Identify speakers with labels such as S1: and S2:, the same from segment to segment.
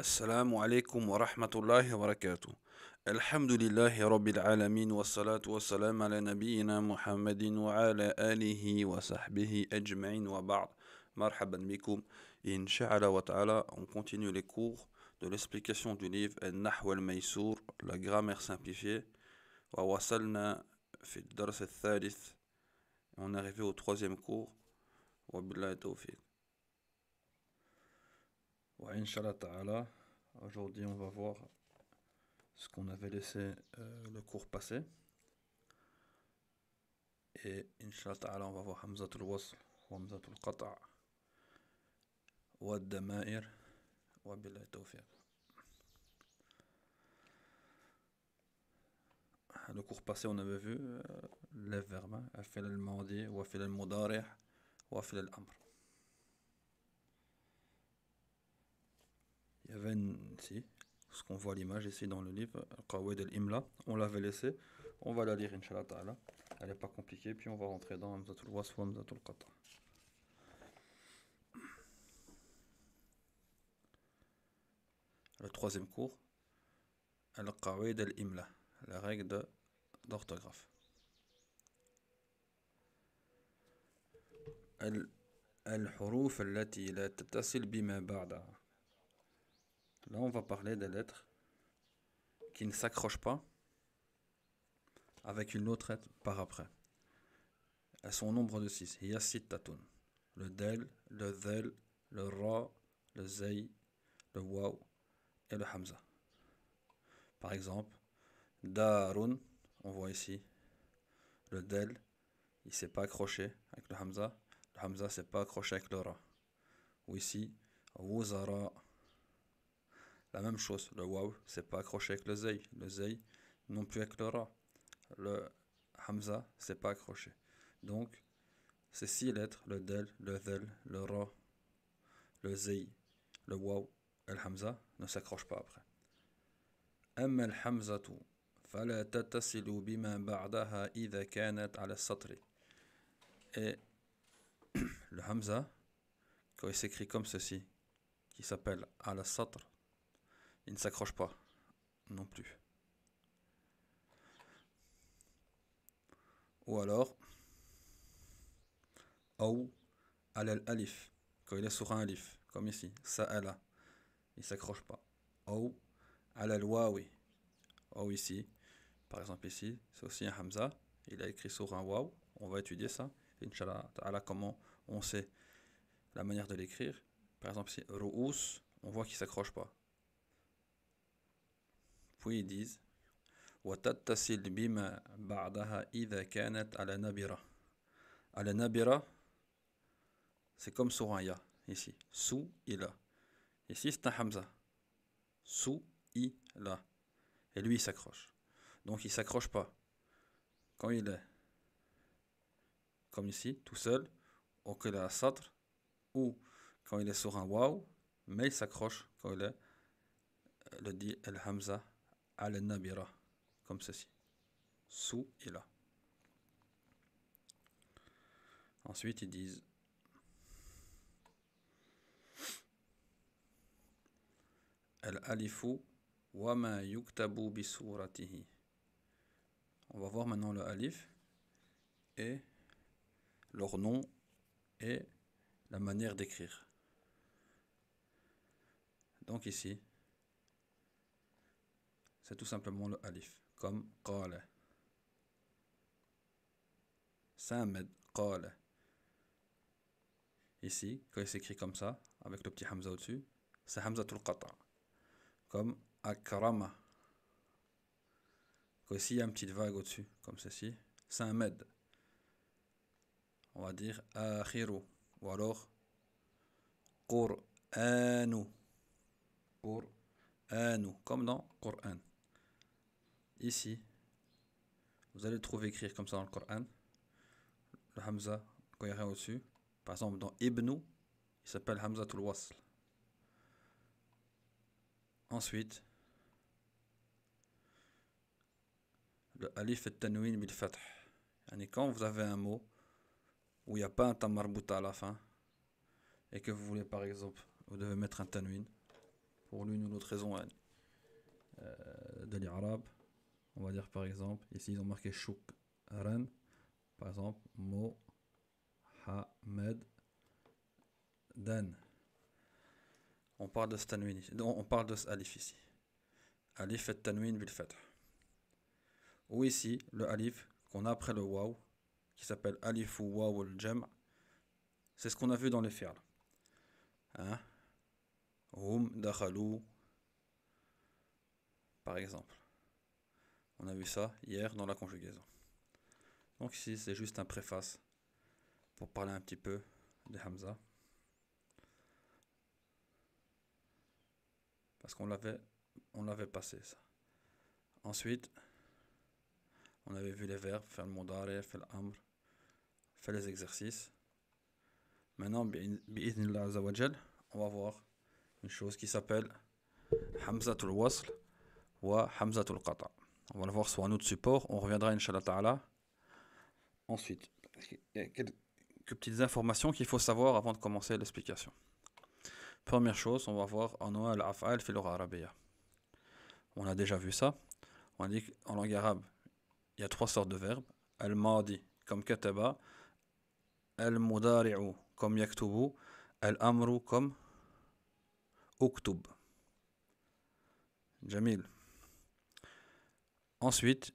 S1: السلام عليكم ورحمة الله وبركاته الحمد لله رب العالمين والصلاة والسلام على نبينا محمد وعلى آله وصحبه أجمعين وبعض مرحبا بكم إن شاء الله وتعالى on continue les cours de l'explication du livre النحو الميسور la grammaire simplifiée ووصلنا في الدرس الثالث on est arrivé au troisième cours وبالله التوفيق Ouais, Inch'Allah Ta'ala, aujourd'hui on va voir ce qu'on avait laissé euh, le cours passé. Et Inch'Allah Ta'ala, on va voir Hamzatul Wasl, Hamzatul Qata' wa Damair wa Tawfiq. Le cours passé, on avait vu euh, les verbes, Afil al-Mawdi, Wafil al-Mudari', Wafil al-Amr. il y avait une, si, ce qu'on voit l'image ici dans le livre, Qawad al-Imla, on l'avait laissé, on va la lire Inch'Allah Ta'ala, elle n'est pas compliquée, puis on va rentrer dans Hamzatul Wasf ou Hamzatul Le troisième cours, Al-Qawad al-Imla, la règle d'orthographe. الحروف التي لا تتصل بما بعدها Là, on va parler des lettres qui ne s'accrochent pas avec une autre lettre par après. Elles sont au nombre de 6. Il y a 6 tatoun. Le del, le del, le ra, le zei, le waw et le hamza. Par exemple, darun, on voit ici, le del, il ne s'est pas accroché avec le hamza. Le hamza s'est pas accroché avec le ra. Ou ici, wuzara. La même chose, le waouh, c'est pas accroché avec le zei, le zei, non plus avec le ra. Le hamza, c'est pas accroché. Donc, ces six lettres, le del, le zel, le ra, le zei, le waouh le hamza, ne s'accrochent pas après. Et le hamza, quand il s'écrit comme ceci, qui s'appelle al-satr, il ne s'accroche pas non plus. Ou alors, au, al alif, quand il est sur un alif, comme ici, ala, il ne s'accroche pas. Ou al al oui, ou ici, par exemple ici, c'est aussi un hamza, il a écrit sur un waou. on va étudier ça, Inch'Allah, comment on sait la manière de l'écrire. Par exemple, ici, rouus, on voit qu'il ne s'accroche pas. Puis ils disent وتتصل بما بعدها إذا كانت على نبرة c'est comme ici ici c'est un hamza Sous il a et lui il s'accroche donc il s'accroche pas quand il est comme ici tout seul ou que est ou quand il est sur un waouh mais il s'accroche quand il est le dit el hamza al nabira comme ceci sous et là ensuite ils disent al alifu wa ma yuktabu on va voir maintenant le alif et leur nom et la manière d'écrire donc ici c'est tout simplement le alif, comme qala. Samed qala. Ici, quand il s'écrit comme ça, avec le petit hamza au-dessus, c'est Hamza qata. Comme akrama. Quand il y a une petite vague au-dessus, comme ceci, Samed. On va dire akhiru ou alors qur'anu. Qur'anu, comme dans Qur'an ici, vous allez trouver écrire comme ça dans le Coran. Le Hamza, quand il n'y a rien au-dessus. Par exemple, dans ibnu, il s'appelle Hamza tulwasl. Ensuite, le Alif et Tanouin bil Fath. Quand vous avez un mot où il n'y a pas un Tamarbouta à la fin, et que vous voulez par exemple, vous devez mettre un Tanouin, pour l'une ou l'autre raison euh, de l'Arabe on va dire par exemple, ici ils ont marqué shukran. Par exemple, Mohamed Dan. On parle de ce on parle de alif ici. Alif et tanwin bil Ou ici, le alif qu'on a après le waw, qui s'appelle alif ou waw al C'est ce qu'on a vu dans les fers Hein? Hum, Par exemple. On a vu ça hier dans la conjugaison. Donc ici, c'est juste un préface pour parler un petit peu de Hamza. Parce qu'on l'avait on l'avait passé ça. Ensuite, on avait vu les verbes, faire le mondare, faire l'amr, faire les exercices. Maintenant, on va voir une chose qui s'appelle tul Wasl ou tul Qata'. On va le voir sur un autre support. On reviendra, Inch'Allah Ta'ala. Ensuite, il y a quelques petites informations qu'il faut savoir avant de commencer l'explication. Première chose, on va voir en al-Af'al fil arabiya. On a déjà vu ça. On dit qu'en langue arabe, il y a trois sortes de verbes. Al-Madi, comme Kataba. Al-Mudari'u, comme Yaktubu. Al-Amru, comme Uktub. Jamil. Ensuite,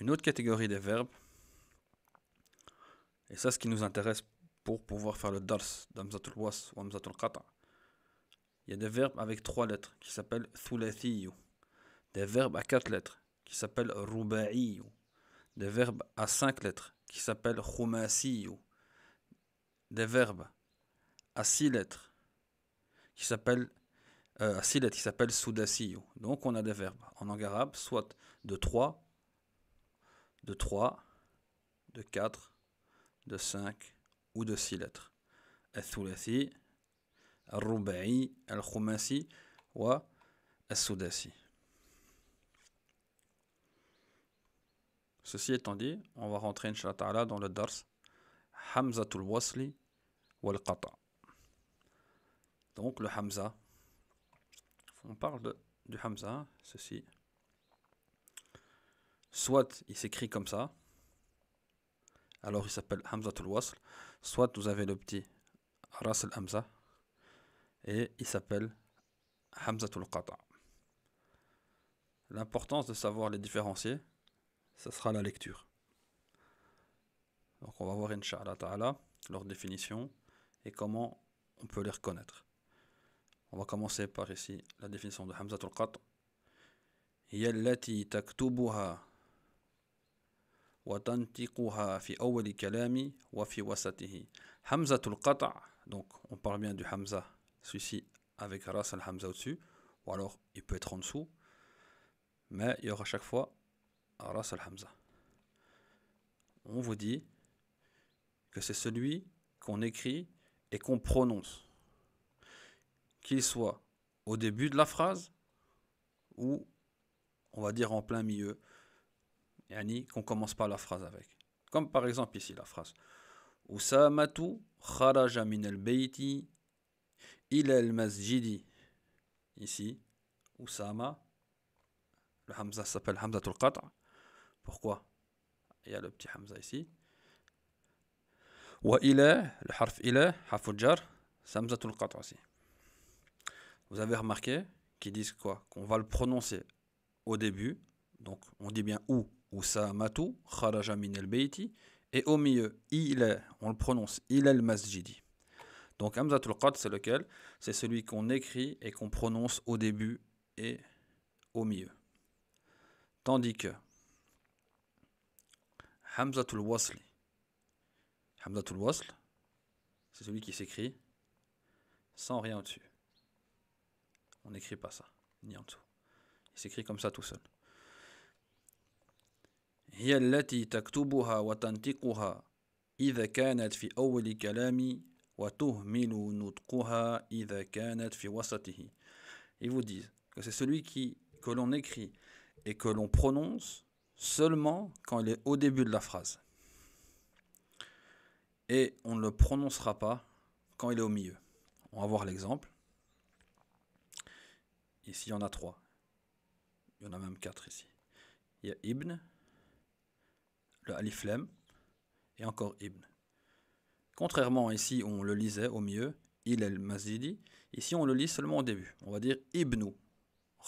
S1: une autre catégorie des verbes, et ça, ce qui nous intéresse pour pouvoir faire le dars, damzatul was ou amzatul qata. Il y a des verbes avec trois lettres qui s'appellent thulathiyu, des verbes à quatre lettres qui s'appellent ruba'iyu, des verbes à cinq lettres qui s'appellent khumasiyu, des verbes à six lettres qui s'appellent euh, Silat, qui s'appelle Soudasiyu. Donc on a des verbes en langue arabe, soit de 3, de 3, de 4, de 5 ou de 6 lettres. Al-Thulasi, rubai wa al Ceci étant dit, on va rentrer inshallah dans le dars Hamzatul Wasli wal Donc le Hamza on parle du Hamza, ceci. Soit il s'écrit comme ça, alors il s'appelle Hamza Wasl, soit vous avez le petit Ras Hamza, et il s'appelle Hamza Qata. L'importance de savoir les différencier, ce sera la lecture. Donc on va voir, Inch'Allah Ta'ala, leur définition et comment on peut les reconnaître. On va commencer par ici la définition de Hamza Qat. التي donc on parle bien du Hamza celui-ci avec Ras al Hamza au-dessus ou alors il peut être en dessous mais il y aura à chaque fois Ras al Hamza on vous dit que c'est celui qu'on écrit et qu'on prononce qu'il soit au début de la phrase ou, on va dire, en plein milieu, yani qu'on commence pas la phrase avec. Comme par exemple ici la phrase. Usamatu kharaja min al-bayti ila al-masjidi. Ici, Usama, le Hamza s'appelle Hamza al Pourquoi Il y a le petit Hamza ici. Wa ila, le harf ila, harf jar, Hamza al aussi. Vous avez remarqué qu'ils disent quoi Qu'on va le prononcer au début. Donc on dit bien ou, ou matou, kharaja min el beiti. Et au milieu, il est, on le prononce, il est le masjidi. Donc Hamzatul Qad, c'est lequel C'est celui qu'on écrit et qu'on prononce au début et au milieu. Tandis que Hamzatul Wasli, Hamzatul Wasl, c'est celui qui s'écrit sans rien au-dessus. On n'écrit pas ça, ni en dessous. Il s'écrit comme ça tout seul. هي Ils vous disent que c'est celui qui, que l'on écrit et que l'on prononce seulement quand il est au début de la phrase. Et on ne le prononcera pas quand il est au milieu. On va voir l'exemple. Ici, il y en a trois. Il y en a même quatre ici. Il y a Ibn, le Alif et encore Ibn. Contrairement ici on le lisait au mieux, il el Mazidi, ici on le lit seulement au début. On va dire Ibnu,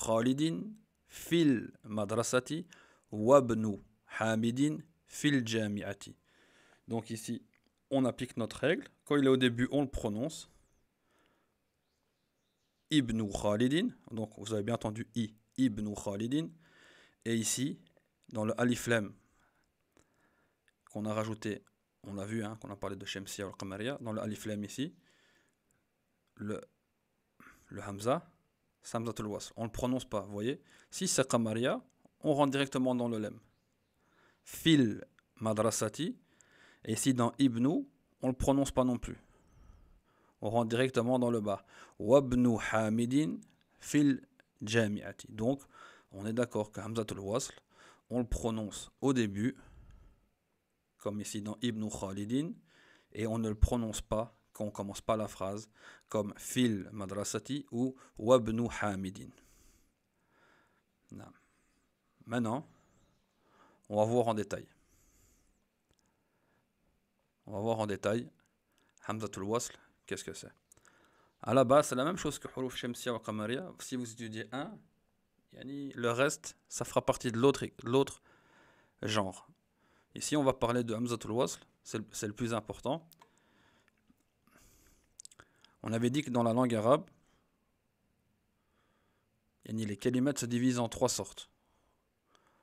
S1: Khalidin, fil madrasati, wabnu, hamidin, fil jamiati. Donc ici, on applique notre règle. Quand il est au début, on le prononce. Ibn Khalidin. Donc vous avez bien entendu I, Ibn Khalidin. Et ici, dans le Alif Lam, qu'on a rajouté, on l'a vu, hein, qu'on a parlé de Shemsi al kamaria, dans le Alif Lam ici, le, le Hamza, Samzatulwas, on ne le prononce pas, vous voyez. Si c'est kamaria, on rentre directement dans le lem Fil Madrasati, et ici dans Ibn, on ne le prononce pas non plus on rentre directement dans le bas. Wabnu Hamidin fil jami'ati. Donc, on est d'accord que Hamzatul Wasl, on le prononce au début, comme ici dans Ibn Khalidin, et on ne le prononce pas quand on commence pas la phrase, comme fil madrasati ou wabnu hamidin. Maintenant, on va voir en détail. On va voir en détail Hamzatul Wasl Qu'est-ce que c'est À la base, c'est la même chose que Huruf Shemsia ou Si vous étudiez un, le reste, ça fera partie de l'autre genre. Ici, on va parler de Hamzatul Wasl, c'est le, plus important. On avait dit que dans la langue arabe, les kalimats se divisent en trois sortes.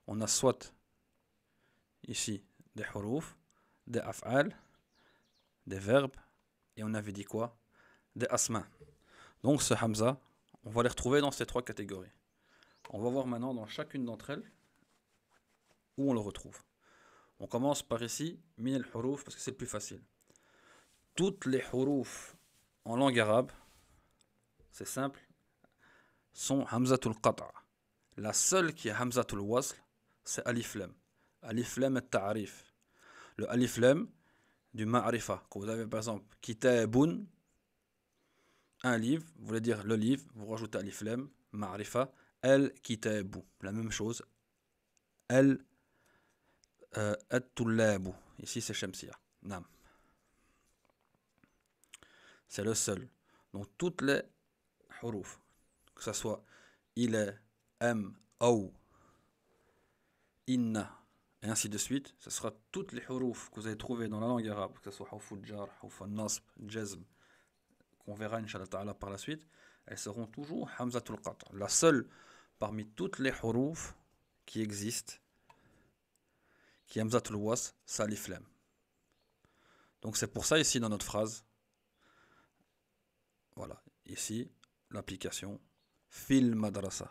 S1: On a soit ici des huruf, des af'al, des verbes et on avait dit quoi Des asma. Donc ce Hamza, on va les retrouver dans ces trois catégories. On va voir maintenant dans chacune d'entre elles où on le retrouve. On commence par ici, min al huruf, parce que c'est le plus facile. Toutes les huruf en langue arabe, c'est simple, sont hamzatul qat'a. La seule qui est hamzatul wasl, c'est alif lam. Alif lam al-ta'rif. Le alif lam, du ma'rifa. Quand vous avez par exemple kitabun, un livre, vous voulez dire le livre, vous rajoutez l'iflem, maarifa. ma'rifa, el kitabu, la même chose, el euh, tout Ici c'est shamsia. Nam. C'est le seul. Donc toutes les que ce soit il est, m ou, inna, et ainsi de suite. Ce sera toutes les hurufs que vous allez trouver dans la langue arabe, que ce soit haufu Jar, Nasb, Jazm, qu'on verra Inch'Allah Ta'ala par la suite, elles seront toujours Hamzatul Qatr. La seule parmi toutes les hurufs qui existent, qui est Hamzatul Was, Saliflem. Donc c'est pour ça ici dans notre phrase, voilà, ici l'application Fil Madrasa.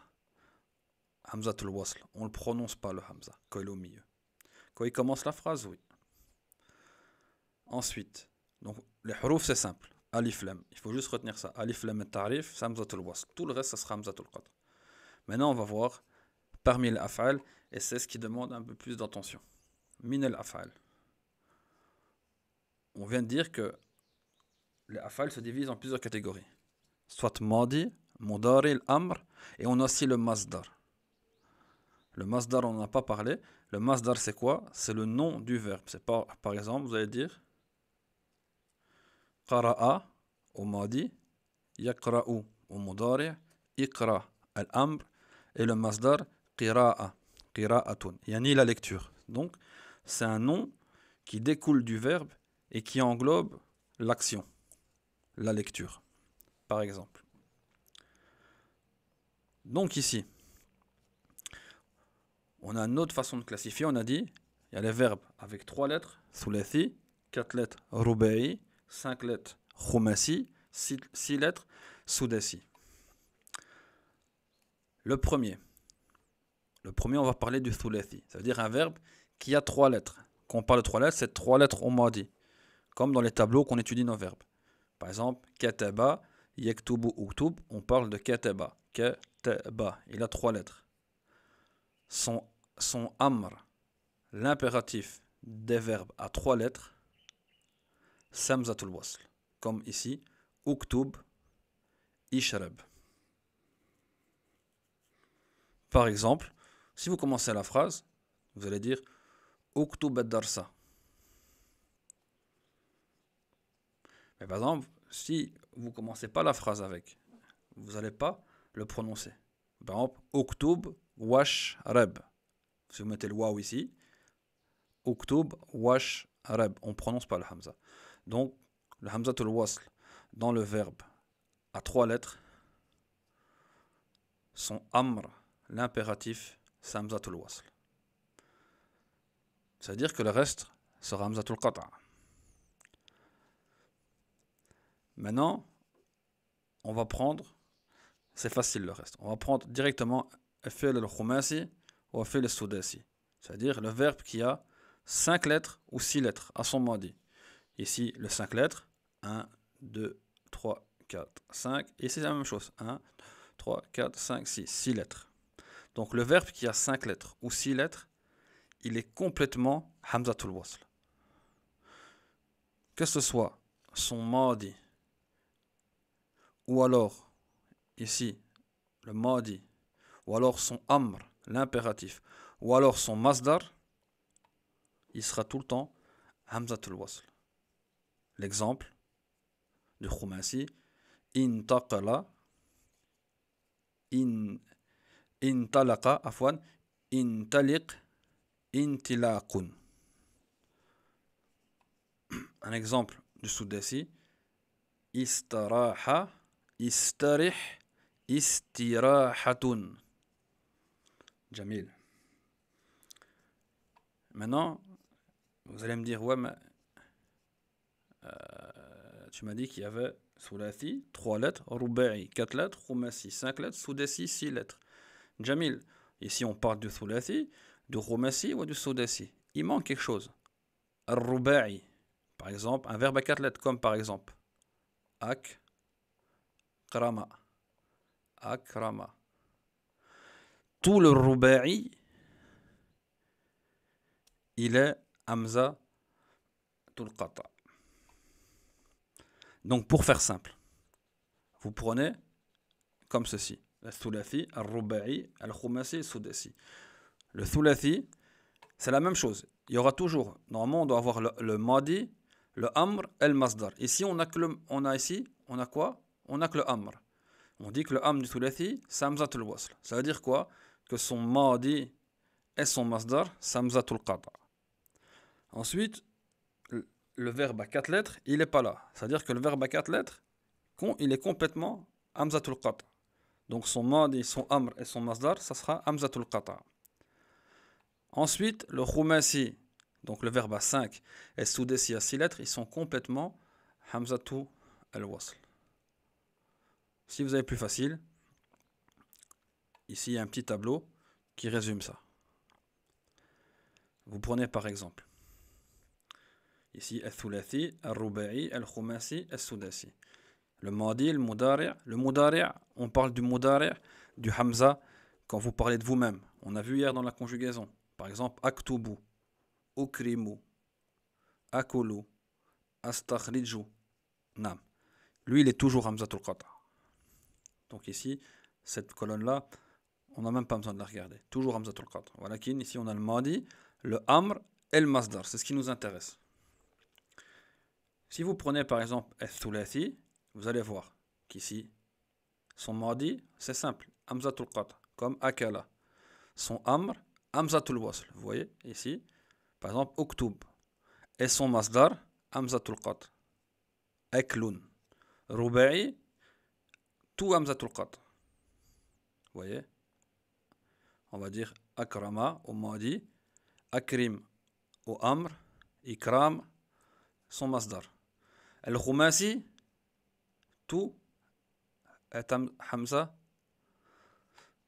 S1: Hamzatul Wasl, on ne le prononce pas le Hamza, que au milieu il commence la phrase, oui. Ensuite, donc, les huruf, c'est simple. Alif Lam. Il faut juste retenir ça. Alif Lam Tarif, Samzatul Wasl. Tout le reste, ça sera samzatul Qadr. Maintenant, on va voir parmi les afal, et c'est ce qui demande un peu plus d'attention. Min al On vient de dire que les afal se divisent en plusieurs catégories. Soit madi, mudari, l'amr, et on a aussi le masdar. Le masdar, on n'en a pas parlé, le masdar, c'est quoi C'est le nom du verbe. C'est par exemple, vous allez dire Qara'a au mahdi, Yakra'u au mudari, iqra al et le masdar Qira'a, Qira'atun. Il la lecture. Donc, c'est un nom qui découle du verbe et qui englobe l'action, la lecture, par exemple. Donc, ici, on a une autre façon de classifier, on a dit, il y a les verbes avec trois lettres, soulethi, quatre lettres, rubei, cinq lettres, khumasi, six, lettres, Le premier. Le premier, on va parler du soulethi. Ça veut dire un verbe qui a trois lettres. Quand on parle de trois lettres, c'est trois lettres au dit. Comme dans les tableaux qu'on étudie nos verbes. Par exemple, kataba, yektubu, uktub, on parle de kataba. Kataba, il a trois lettres. Son son amr, l'impératif des verbes à trois lettres, samzatul comme ici, uktub, ishrab. Par exemple, si vous commencez la phrase, vous allez dire uktub ad-darsa. Mais par exemple, si vous commencez pas la phrase avec, vous n'allez pas le prononcer. Par exemple, uktub washreb. Si vous mettez le waouh ici, Oktoub, Wash, Reb, on prononce pas le Hamza. Donc, le Hamza tul wasl dans le verbe à trois lettres, sont Amr, l'impératif, c'est wasl. C'est-à-dire que le reste sera Hamza tul qata. Maintenant, on va prendre, c'est facile le reste, on va prendre directement fl al-Khumasi ou fait soudasi. c'est-à-dire le verbe qui a 5 lettres ou 6 lettres à son maadi Ici, le 5 lettres, 1, 2, 3, 4, 5. Et c'est la même chose, 1, 3, 4, 5, 6, 6 lettres. Donc le verbe qui a 5 lettres ou 6 lettres, il est complètement Hamzatul Wasl. Que ce soit son mahdi, ou alors, ici, le maadi ou alors son amr, l'impératif. Ou alors son masdar, il sera tout le temps hamzatul wasl. L'exemple du Khumasi in taqala, in, in afwan, in taliq, Un exemple du soudasi, istaraha, istarih, istirahatun. Jamil. Maintenant, vous allez me dire, ouais, mais euh, tu m'as dit qu'il y avait Sulati, 3 lettres, Roubaï, 4 lettres, 5 lettres, Soudassi, 6 lettres. Jamil, ici on parle de Sulati, de Roumasi ou de Soudassi. Il manque quelque chose. par exemple, un verbe à 4 lettres, comme par exemple Ak, Krama. Akrama tout le ruba'i, il est Hamza Donc pour faire simple, vous prenez comme ceci. Le thulathi, al rubai al Le thulathi, c'est la même chose. Il y aura toujours, normalement on doit avoir le, Mahdi, le amr et le masdar. Ici on a, que on a ici, on a quoi On a que le amr. On dit que le amr du thulathi, c'est hamza tulwasl. Ça veut dire quoi que son madi et son masdar, samzatul qata. Ensuite, le verbe à quatre lettres, il n'est pas là. C'est-à-dire que le verbe à quatre lettres, il est complètement hamzatul qata. Donc son et son amr et son masdar, ça sera hamzatul qata. Ensuite, le khumasi, donc le verbe à 5 et soudessi à 6 lettres, ils sont complètement hamzatul al-wasl. Si vous avez plus facile, Ici, il y a un petit tableau qui résume ça. Vous prenez par exemple ici al-thulathi, al-ruba'i, al-khumasi, al-sudasi. Le Mahdi, le mudari', le mudari', on parle du mudari', du hamza quand vous parlez de vous-même. On a vu hier dans la conjugaison. Par exemple, aktubu, ukrimu, akulu, astakhriju, nam. Lui, il est toujours Hamza Tulkata. Donc ici, cette colonne-là, on n'a même pas besoin de la regarder. Toujours Hamzatul Qadr. Voilà ici on a le Mahdi, le Amr et le Masdar. C'est ce qui nous intéresse. Si vous prenez par exemple Thulati, vous allez voir qu'ici, son Mahdi, c'est simple. Hamzatul Qadr, comme Akala. Son Amr, Hamzatul Wasl. Vous voyez ici, par exemple, Oktoub. Et son Masdar, Hamzatul Qadr. Ekloun. Rubai, tout Hamzatul Qadr. Vous voyez on va dire akrama au Mahdi, akrim au amr, ikram son masdar. El khumasi tout est hamza,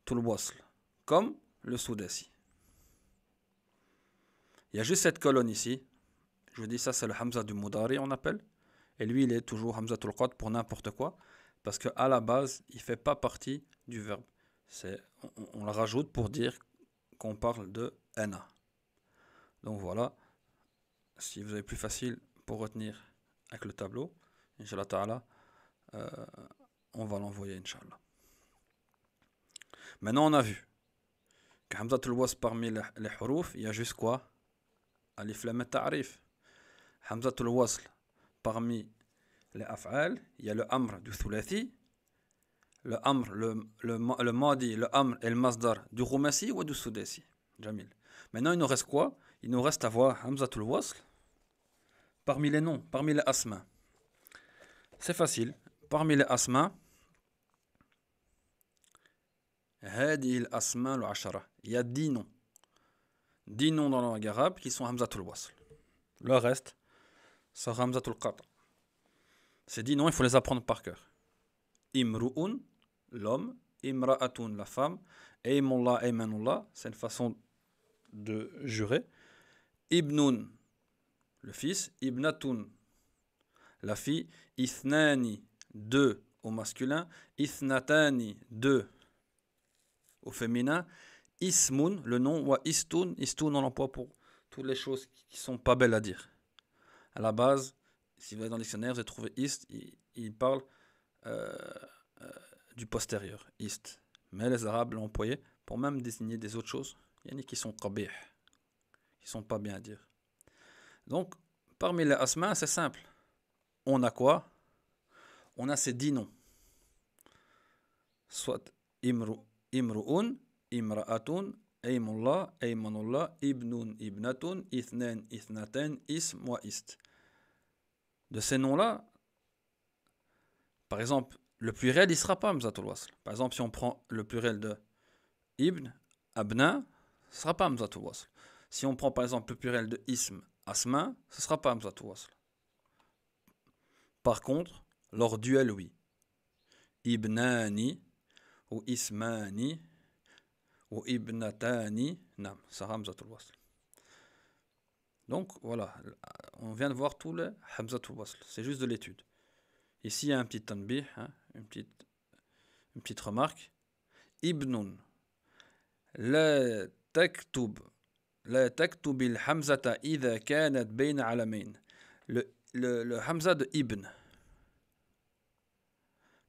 S1: tout le comme le soudasi. Il y a juste cette colonne ici. Je dis ça, c'est le hamza du mudari, on appelle. Et lui, il est toujours hamza tulqad » pour n'importe quoi, parce qu'à la base, il ne fait pas partie du verbe on, on, la rajoute pour dire qu'on parle de NA. Donc voilà, si vous avez plus facile pour retenir avec le tableau, Inch'Allah Ta'ala, euh, on va l'envoyer Inch'Allah. Maintenant, on a vu que Hamza parmi les, les il y a juste quoi Alif Lam Ta'rif. hamza wasl parmi les af'al, il y a le Amr du Thulathi le amr, le, le, le madi, le amr et le masdar du rumasi ou du Soudasi. Jamil. Maintenant, il nous reste quoi Il nous reste à voir Hamzatul Wasl parmi les noms, parmi les asma. C'est facile. Parmi les asma, il y a 10 noms. 10 noms dans la langue arabe qui sont Hamzatul Wasl. Le reste, c'est Hamzatul Qat. Ces 10 noms, il faut les apprendre par cœur. Imru'un, l'homme, imra'atun, la femme, aymanullah, aymanullah, c'est une façon de jurer, ibnun, le fils, ibnatun, la fille, ithnani, deux au masculin, ithnatani, deux au féminin, ismun, le nom, ou istun, istun on l'emploie pour toutes les choses qui sont pas belles à dire. À la base, si vous allez dans le dictionnaire, vous allez trouver ist, il, parle euh, euh, du postérieur, ist. Mais les Arabes l'ont employé pour même désigner des autres choses, yani qui sont qabih, qui sont pas bien à dire. Donc, parmi les asma, c'est simple. On a quoi On a ces dix noms. Soit imru, imru'un, imra'atun, aymullah, aymanullah, ibnun, ibnatun, ithnen, ithnaten, ism ist. De ces noms-là, par exemple, le pluriel, il ne sera pas Mzatul Wasl. Par exemple, si on prend le pluriel de Ibn, Abna, ce ne sera pas Mzatul Wasl. Si on prend par exemple le pluriel de Ism, Asma, ce sera pas Mzatul Wasl. Par contre, leur duel, oui. Ibnani ou Ismani ou Ibnatani, nam, ça sera Mzatul Wasl. Donc voilà, on vient de voir tout le Hamzatul Wasl, c'est juste de l'étude. Ici, il y a un petit tanbih, hein, une, petite, une petite remarque. Ibnun. La Le La il hamzata idha kanat bain alamein. Le, le, le hamza de ibn.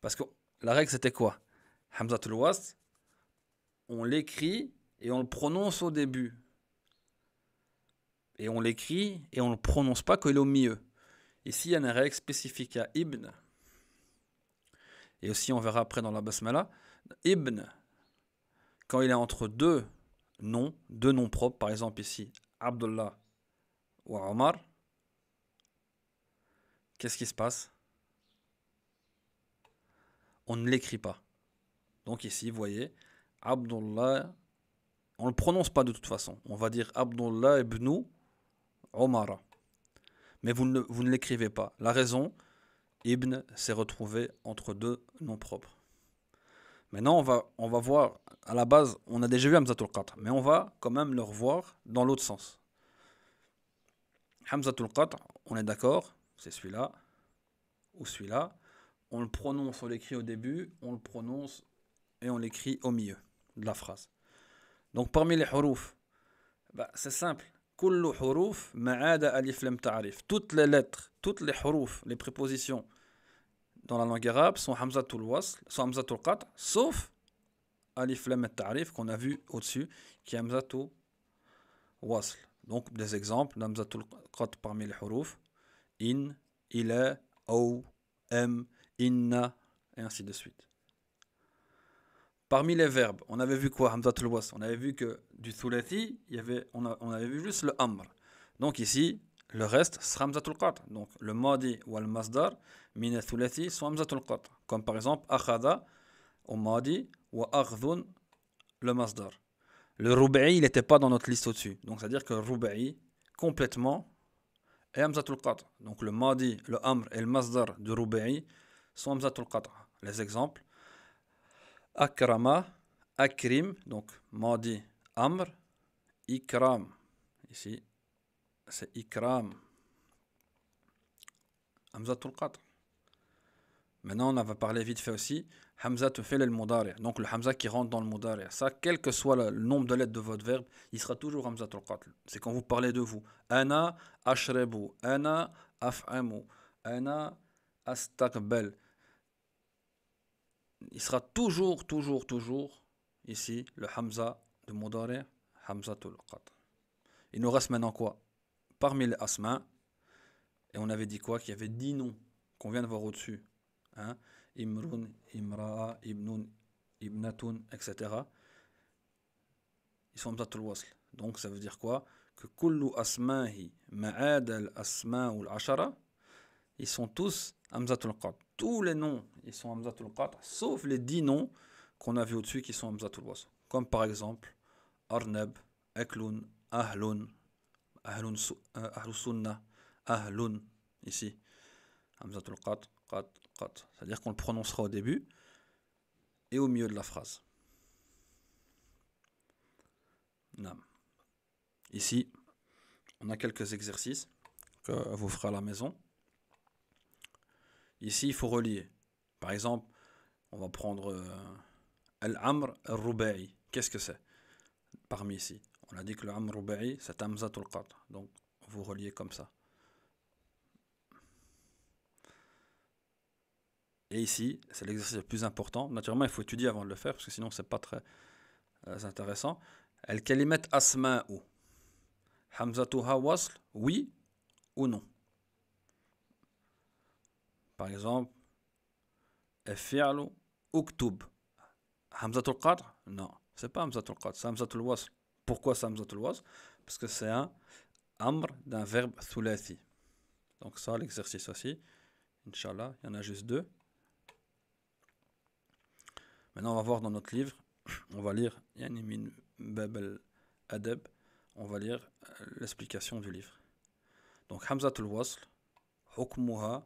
S1: Parce que la règle, c'était quoi Hamza wasl on l'écrit et on le prononce au début. Et on l'écrit et on ne le prononce pas qu'il est au milieu. Ici, il y a une règle spécifique à Ibn et aussi on verra après dans la basmala, Ibn, quand il est entre deux noms, deux noms propres, par exemple ici, Abdullah ou Omar, qu'est-ce qui se passe On ne l'écrit pas. Donc ici, vous voyez, Abdullah, on ne le prononce pas de toute façon. On va dire Abdullah ibn Omar. Mais vous vous ne l'écrivez pas. La raison, Ibn s'est retrouvé entre deux noms propres. Maintenant, on va, on va voir, à la base, on a déjà vu Hamzatul Qatr, mais on va quand même le revoir dans l'autre sens. Hamzatul Qatr, on est d'accord, c'est celui-là, ou celui-là. On le prononce, on l'écrit au début, on le prononce et on l'écrit au milieu de la phrase. Donc parmi les huruf, bah, c'est simple. Toutes les lettres, toutes les hurufs, les prépositions dans la langue arabe sont hamzatul wasl, sont hamzatul qat, sauf alif lam tarif qu'on a vu au-dessus, qui est hamzatul wasl. Donc des exemples hamzatul qat parmi les hurufs, in, ila, ou, m, inna, et ainsi de suite. Parmi les verbes, on avait vu quoi hamzatul wasl On avait vu que du thulati, il y avait, on, on avait vu juste le amr. Donc ici, le reste sera Qat. Donc le madi ou le masdar min thulathi sont Comme par exemple Akhada, au madi ou Akhdun, le masdar. Le ruba'i, il n'était pas dans notre liste au-dessus. Donc c'est-à-dire que ruba'i complètement est hamzatul Donc le madi, le amr et le masdar du ruba'i sont Qat. Les exemples akrama, akrim, donc madi amr, ikram. Ici, c'est Ikram. hamza tulqat Maintenant, on va parler vite fait aussi. Hamza te fait le Mudari. Donc le Hamza qui rentre dans le Mudari. Ça, quel que soit le nombre de lettres de votre verbe, il sera toujours Hamza tulqat C'est quand vous parlez de vous. Ana ashrebu. Ana af'amu. Ana astakbel. Il sera toujours, toujours, toujours ici le Hamza de Mudari. Hamza tulqat Il nous reste maintenant quoi parmi les asma, et on avait dit quoi Qu'il y avait dix noms qu'on vient de voir au-dessus. Hein? Imrun, Imra'a, Ibnun, Ibnatun, etc. Ils sont Amzatul wasl. Donc ça veut dire quoi Que kullu asmahi ma'ad al-asma ou ashara ils sont tous amzatul qat. Tous les noms, ils sont amzatul qat, sauf les dix noms qu'on a au-dessus qui sont amzatul wasl. Comme par exemple, Arnab, Aklun, Ahlun, euh, ahlun, ici. Hamzatul qat, qat. C'est-à-dire qu'on le prononcera au début et au milieu de la phrase. Ici, on a quelques exercices que vous ferez à la maison. Ici, il faut relier. Par exemple, on va prendre euh, Al-Amr Al-Rubai. Qu'est-ce que c'est parmi ici on a dit que le Amr c'est Hamzatul qadr Donc, vous reliez comme ça. Et ici, c'est l'exercice le plus important. Naturellement, il faut étudier avant de le faire, parce que sinon, c'est pas très euh, intéressant. El Kalimet asma'u. Hamzatuha wasl, oui ou non. Par exemple, fi'lu uktub. Hamzatul qadr Non, c'est pas Hamzatul qadr, c'est Hamzatul wasl. Pourquoi ça me Parce que c'est un amr d'un verbe thulathi. Donc ça, l'exercice aussi. Inch'Allah, il y en a juste deux. Maintenant, on va voir dans notre livre, on va lire Yanimin Babel Adeb. on va lire euh, l'explication du livre. Donc Hukmuha,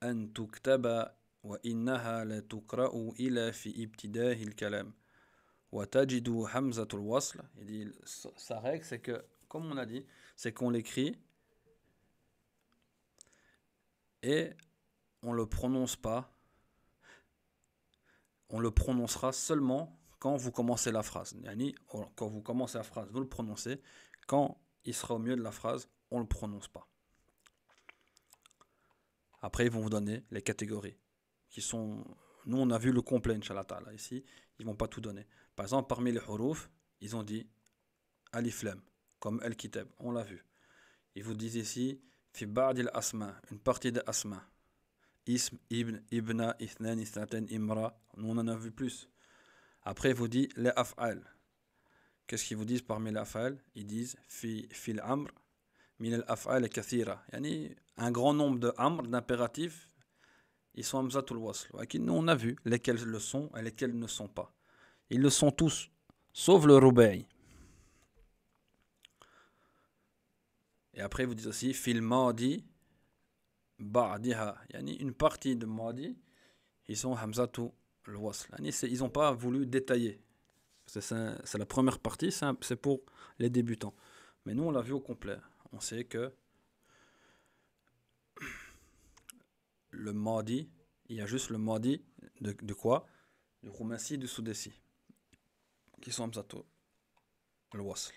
S1: al tuktaba, wa wa La Tukrau ila fi fi il kalam hamzatul Il dit sa règle, c'est que, comme on a dit, c'est qu'on l'écrit et on le prononce pas. On le prononcera seulement quand vous commencez la phrase. Yani, quand vous commencez la phrase, vous le prononcez. Quand il sera au milieu de la phrase, on le prononce pas. Après, ils vont vous donner les catégories qui sont. Nous, on a vu le complet, Inch'Allah, ici. Ils vont pas tout donner. Par exemple, parmi les huruf, ils ont dit alif lam, comme el kitab on l'a vu. Ils vous disent ici fi il asma une partie de « asma. Ism, ibn, ibna, ithnan, ithnaten, imra, nous on en a vu plus. Après, il vous dit les af'al. Qu'est-ce qu'ils vous disent parmi les af'al Ils disent fi fil amr min al af'al kathira. Yani un grand nombre de amr d'impératifs ils sont Amzatul wasl. Nous on a vu lesquels le sont et lesquels ne sont pas. Ils le sont tous, sauf le Roubaix. Et après, vous dites aussi fil madi ba'diha. Yani une partie de madi, ils sont hamzatou l'wasl. Yani ils n'ont pas voulu détailler. C'est la première partie, c'est pour les débutants. Mais nous, on l'a vu au complet. On sait que le madi, il y a juste le madi de, de quoi Du roumassi, du soudessi qui sont Hamzatul wasl.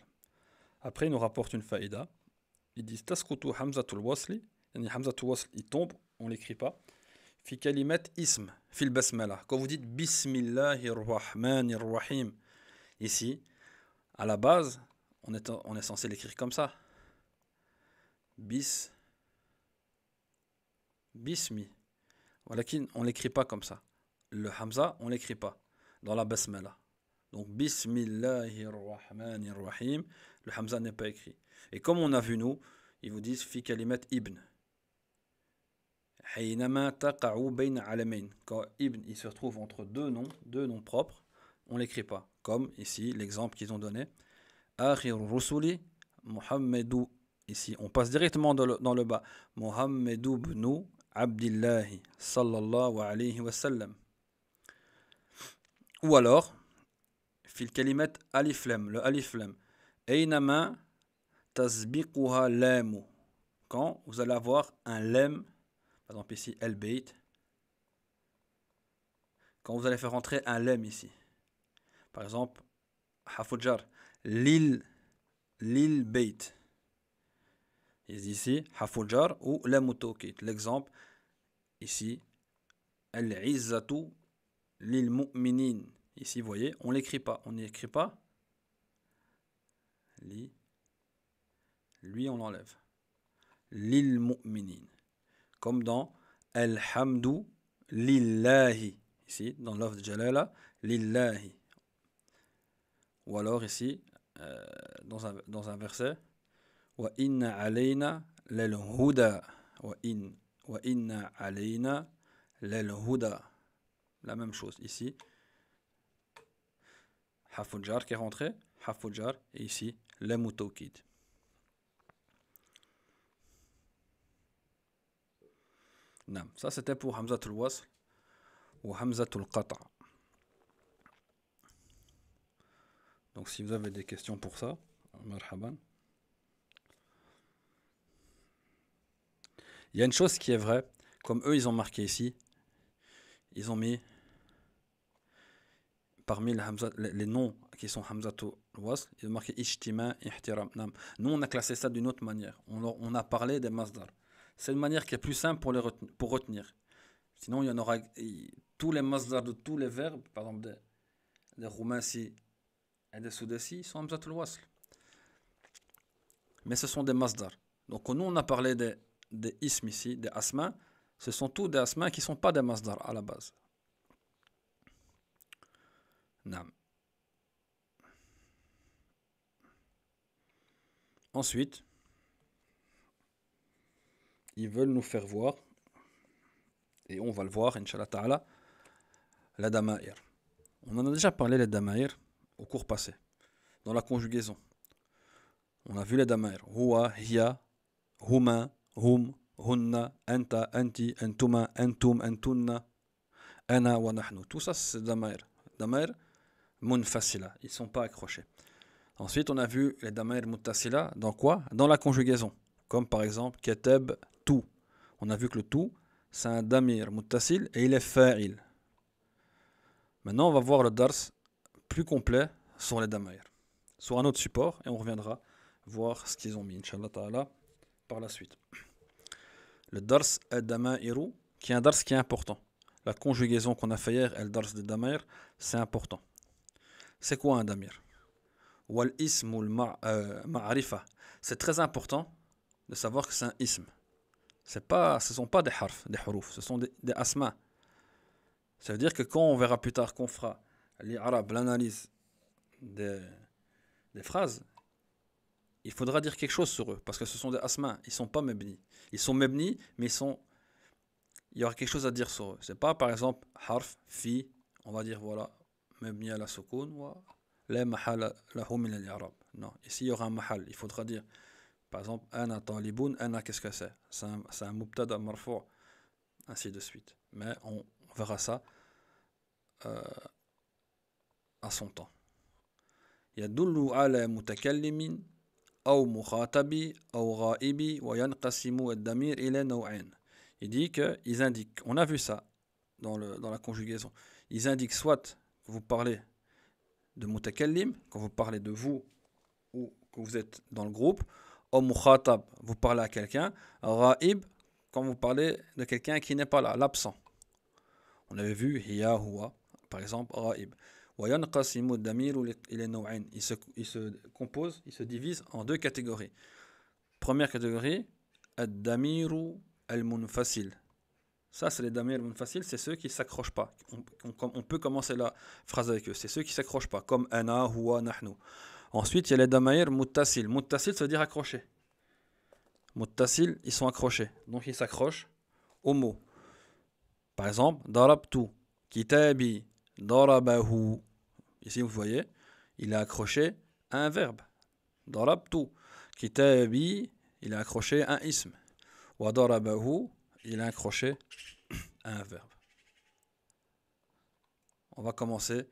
S1: Après, il nous rapporte une faïda. Il dit, Taskutu Hamzatu al wasl, il tombe, on ne l'écrit pas. Fi kalimat ism, fil basmala. Quand vous dites Bismillahirrahmanirrahim, ici, à la base, on est, on est censé l'écrire comme ça. Bis. Bismi. Voilà, qui on ne l'écrit pas comme ça. Le Hamza, on ne l'écrit pas dans la basmala. Donc, Bismillahirrahmanirrahim. Le Hamza n'est pas écrit. Et comme on a vu, nous, ils vous disent Fi kalimat ibn. Quand ibn il se retrouve entre deux noms, deux noms propres, on ne l'écrit pas. Comme ici, l'exemple qu'ils ont donné. Akhir rusuli Muhammadou. Ici, on passe directement dans le, bas. Muhammadou b'nu Abdillahi sallallahu alayhi wa sallam. Ou alors, fil kalimat alif le alif Einama Aynama Quand vous allez avoir un lem par exemple ici el bait quand vous allez faire entrer un lem ici. Par exemple, Hafujar, lil lil bait. Ici, Hafujar ou Lamutokit. L'exemple, ici, Al-Izzatu lil mu'minin. Ici, vous voyez, on ne l'écrit pas. On n'écrit pas. Li. Lui, on l'enlève. Lil mu'minin. Comme dans Alhamdu lillahi. Ici, dans l'offre de Jalala, lillahi. Ou alors ici, euh, dans, un, dans un verset, Wa inna alayna lal huda. Wa in. Wa inna alayna lal huda. La même chose ici. Hafujar qui est rentré, Hafujar et ici, le Non, Ça, c'était pour Hamzatul Wasl ou Hamzatul Qata. Donc, si vous avez des questions pour ça, marhaban. Il y a une chose qui est vraie, comme eux, ils ont marqué ici, ils ont mis parmi les, noms qui sont Hamzatou Wasl, il a marqué Ishtima, Ihtiram. Nous, on a classé ça d'une autre manière. On, a parlé des Mazdar. C'est une manière qui est plus simple pour, les retenir, pour retenir. Sinon, il y en aura tous les Mazdar de tous les verbes, par exemple des, Roumains ici et des Soudassi, sont Hamzatul Wasl. Mais ce sont des Masdar. Donc, nous, on a parlé des, des Ism ici, des Asma. Ce sont tous des Asma qui ne sont pas des Masdar à la base. Ensuite, ils veulent nous faire voir, et on va le voir, Inch'Allah Ta'ala, la Damaïr. On en a déjà parlé, la damair au cours passé, dans la conjugaison. On a vu la Damaïr. Hua, hiya, huma, hum, anti, antuma, antum, ana, Tout ça, c'est damair, Damaïr, munfasila. Ils ne sont pas accrochés. Ensuite, on a vu les damaïr mutasila dans quoi Dans la conjugaison. Comme par exemple, keteb, tout. On a vu que le tout, c'est un damir mutasil et il est fa'il. Maintenant, on va voir le dars plus complet sur les damaïr. Sur un autre support et on reviendra voir ce qu'ils ont mis, inshallah ta'ala, par la suite. Le dars al damaïru qui est un dars qui est important. La conjugaison qu'on a fait hier, el dars de damer, c'est important. C'est quoi un damir Wal ism euh, C'est très important de savoir que c'est un ism. Pas, ce ne sont pas des harf, des huruf, ce sont des, asma. Ça veut dire que quand on verra plus tard qu'on fera l'analyse des, phrases, il faudra dire quelque chose sur eux, parce que ce sont des asma, ils sont pas mebni. Ils sont mebni, mais sont... Il y aura quelque chose à dire sur eux. Ce n'est pas, par exemple, harf, fi, on va dire, voilà, mabni à la soukoun wa la mahal lahu min al-i'rab. Non, ici il y aura un mahal, il faudra dire par exemple ana taliboun, ana qu'est-ce que c'est C'est un, un مبتدا marfou ainsi de suite. Mais on verra ça euh, à son temps. يدل على متكلم أو مخاطب أو غائب وينقسم الضمير إلى نوعين. Il dit que ils indiquent, on a vu ça dans, le, dans la conjugaison, ils indiquent soit vous parlez de mutakallim, quand vous parlez de vous ou que vous êtes dans le groupe, au vous parlez à quelqu'un, ra'ib, quand vous parlez de quelqu'un qui n'est pas là, l'absent. On avait vu hiya huwa, par exemple ra'ib. Il se, il se compose, il se divise en deux catégories. Première catégorie, ad-damiru al-munfasil, ça, c'est les damnés le c'est ceux qui ne s'accrochent pas. On, peut commencer la phrase avec eux. C'est ceux qui s'accrochent pas, comme ana, huwa, nahnu. Ensuite, il y a les damaïr muttasil. Muttasil, ça veut dire accroché. Muttasil, ils sont accrochés. Donc, ils s'accrochent au mot. Par exemple, darabtu, kitabi, darabahu. Ici, vous voyez, il a accroché à un verbe. Darabtu, kitabi, il a accroché à un ism. Wa darabahu, il est accroché à un verbe. On va commencer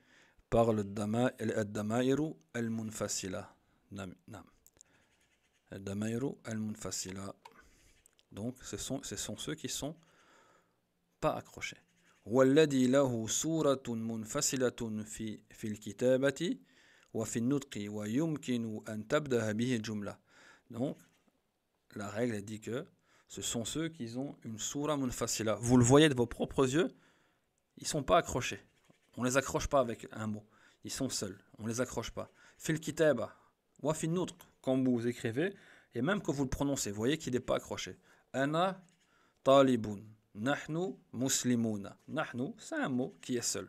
S1: par le el damairu al-munfasila. Damairu al-munfasila. Donc, ce sont, ce sont ceux qui sont pas accrochés. والذي له سورة منفصلة في في الكتابة وفي النطق ويمكن أن تبدأ به Donc, la règle dit que ce sont ceux qui ont une surah munfasila. Vous le voyez de vos propres yeux, ils ne sont pas accrochés. On ne les accroche pas avec un mot. Ils sont seuls. On ne les accroche pas. Fil kitaba, wa fil quand vous écrivez, et même que vous le prononcez, vous voyez qu'il n'est pas accroché. Ana talibun. Nahnu muslimuna. Nahnu, c'est un mot qui est seul.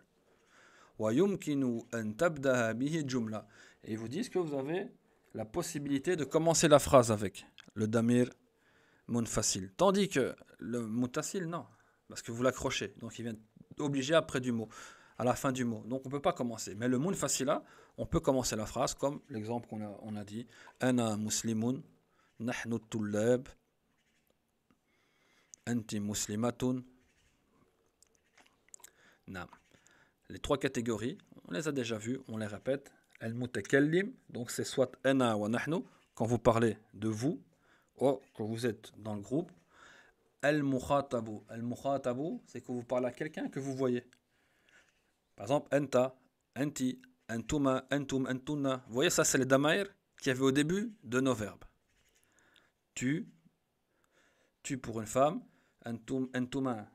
S1: Wa yumkinu an tabdaha bihi jumla. Et ils vous disent que vous avez la possibilité de commencer la phrase avec le damir Tandis que le Mutasil, non, parce que vous l'accrochez. Donc il vient obligé après du mot, à la fin du mot. Donc on ne peut pas commencer. Mais le Munfasila, on peut commencer la phrase comme l'exemple qu'on a, on a dit Ana Muslimun, Nahnu Tullab, Anti Muslimatun. Nam. Les trois catégories, on les a déjà vues, on les répète. El mutakallim, donc c'est soit ana ou « nahnu, quand vous parlez de vous, Oh, quand vous êtes dans le groupe, al el Al-mukhatabu, c'est que vous parlez à quelqu'un que vous voyez. Par exemple, enta, enti, entuma, entum, entuna. Vous voyez, ça, c'est les damair qui avait au début de nos verbes. Tu, tu pour une femme, entum, entuma.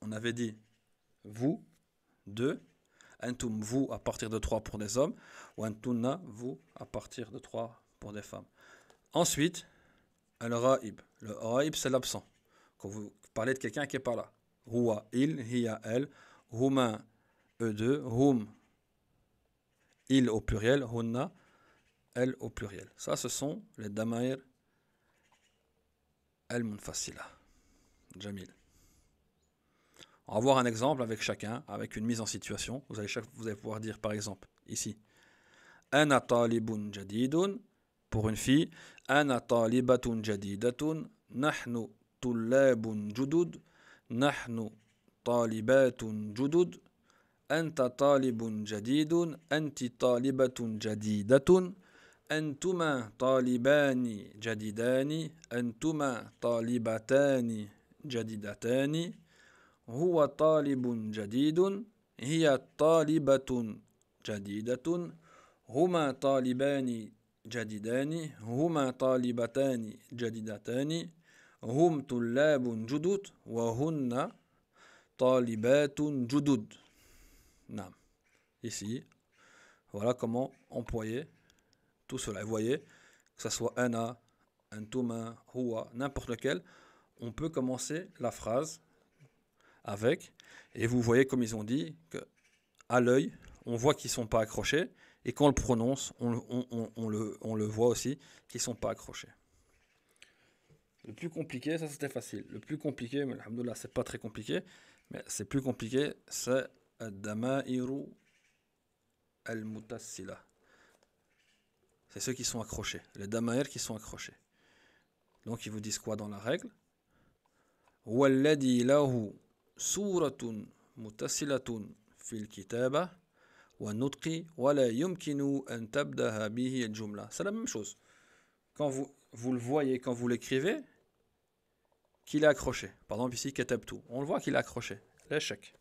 S1: On avait dit vous, deux. Entum, vous, à partir de trois pour des hommes. Ou entuna, vous, à partir de trois pour des femmes. Ensuite, le Ra'ib, c'est l'absent. Quand vous parlez de quelqu'un qui est pas là. Huwa, il, hiya, elle. Huma, eux deux. Hum, il au pluriel. Hunna, elle au pluriel. Ça, ce sont les damaïr al-Munfasila. Jamil. On va voir un exemple avec chacun, avec une mise en situation. Vous allez, vous allez pouvoir dire, par exemple, ici. Ana talibun jadidun pour une fille. أنا طالبة جديدة نحن طلاب جدد نحن طالبات جدد أنت طالب جديد أنت طالبة جديدة أنتما طالبان جديدان أنتما طالبتان جديدتان هو طالب جديد هي طالبة جديدة هما طالبان Jadidani, هما talibatani, jadidatani, هم طلاب جدد وهن talibatun جدد ici voilà comment employer tout cela vous voyez que ce soit ana antuma huwa n'importe lequel on peut commencer la phrase avec et vous voyez comme ils ont dit que à l'œil on voit qu'ils sont pas accrochés et quand on le prononce, on, le, on le, voit aussi, qu'ils ne sont pas accrochés. Le plus compliqué, ça c'était facile. Le plus compliqué, mais alhamdoulilah, c'est pas très compliqué, mais c'est plus compliqué, c'est Damairu al-Mutassila. C'est ceux qui sont accrochés, les Damair qui sont accrochés. Donc ils vous disent quoi dans la règle Walladi lahu suratun tun fil kitaba ولا يمكن به c'est la même chose quand vous, vous le voyez quand vous l'écrivez qu'il est accroché par exemple ici katabtu on le voit qu'il est accroché l'échec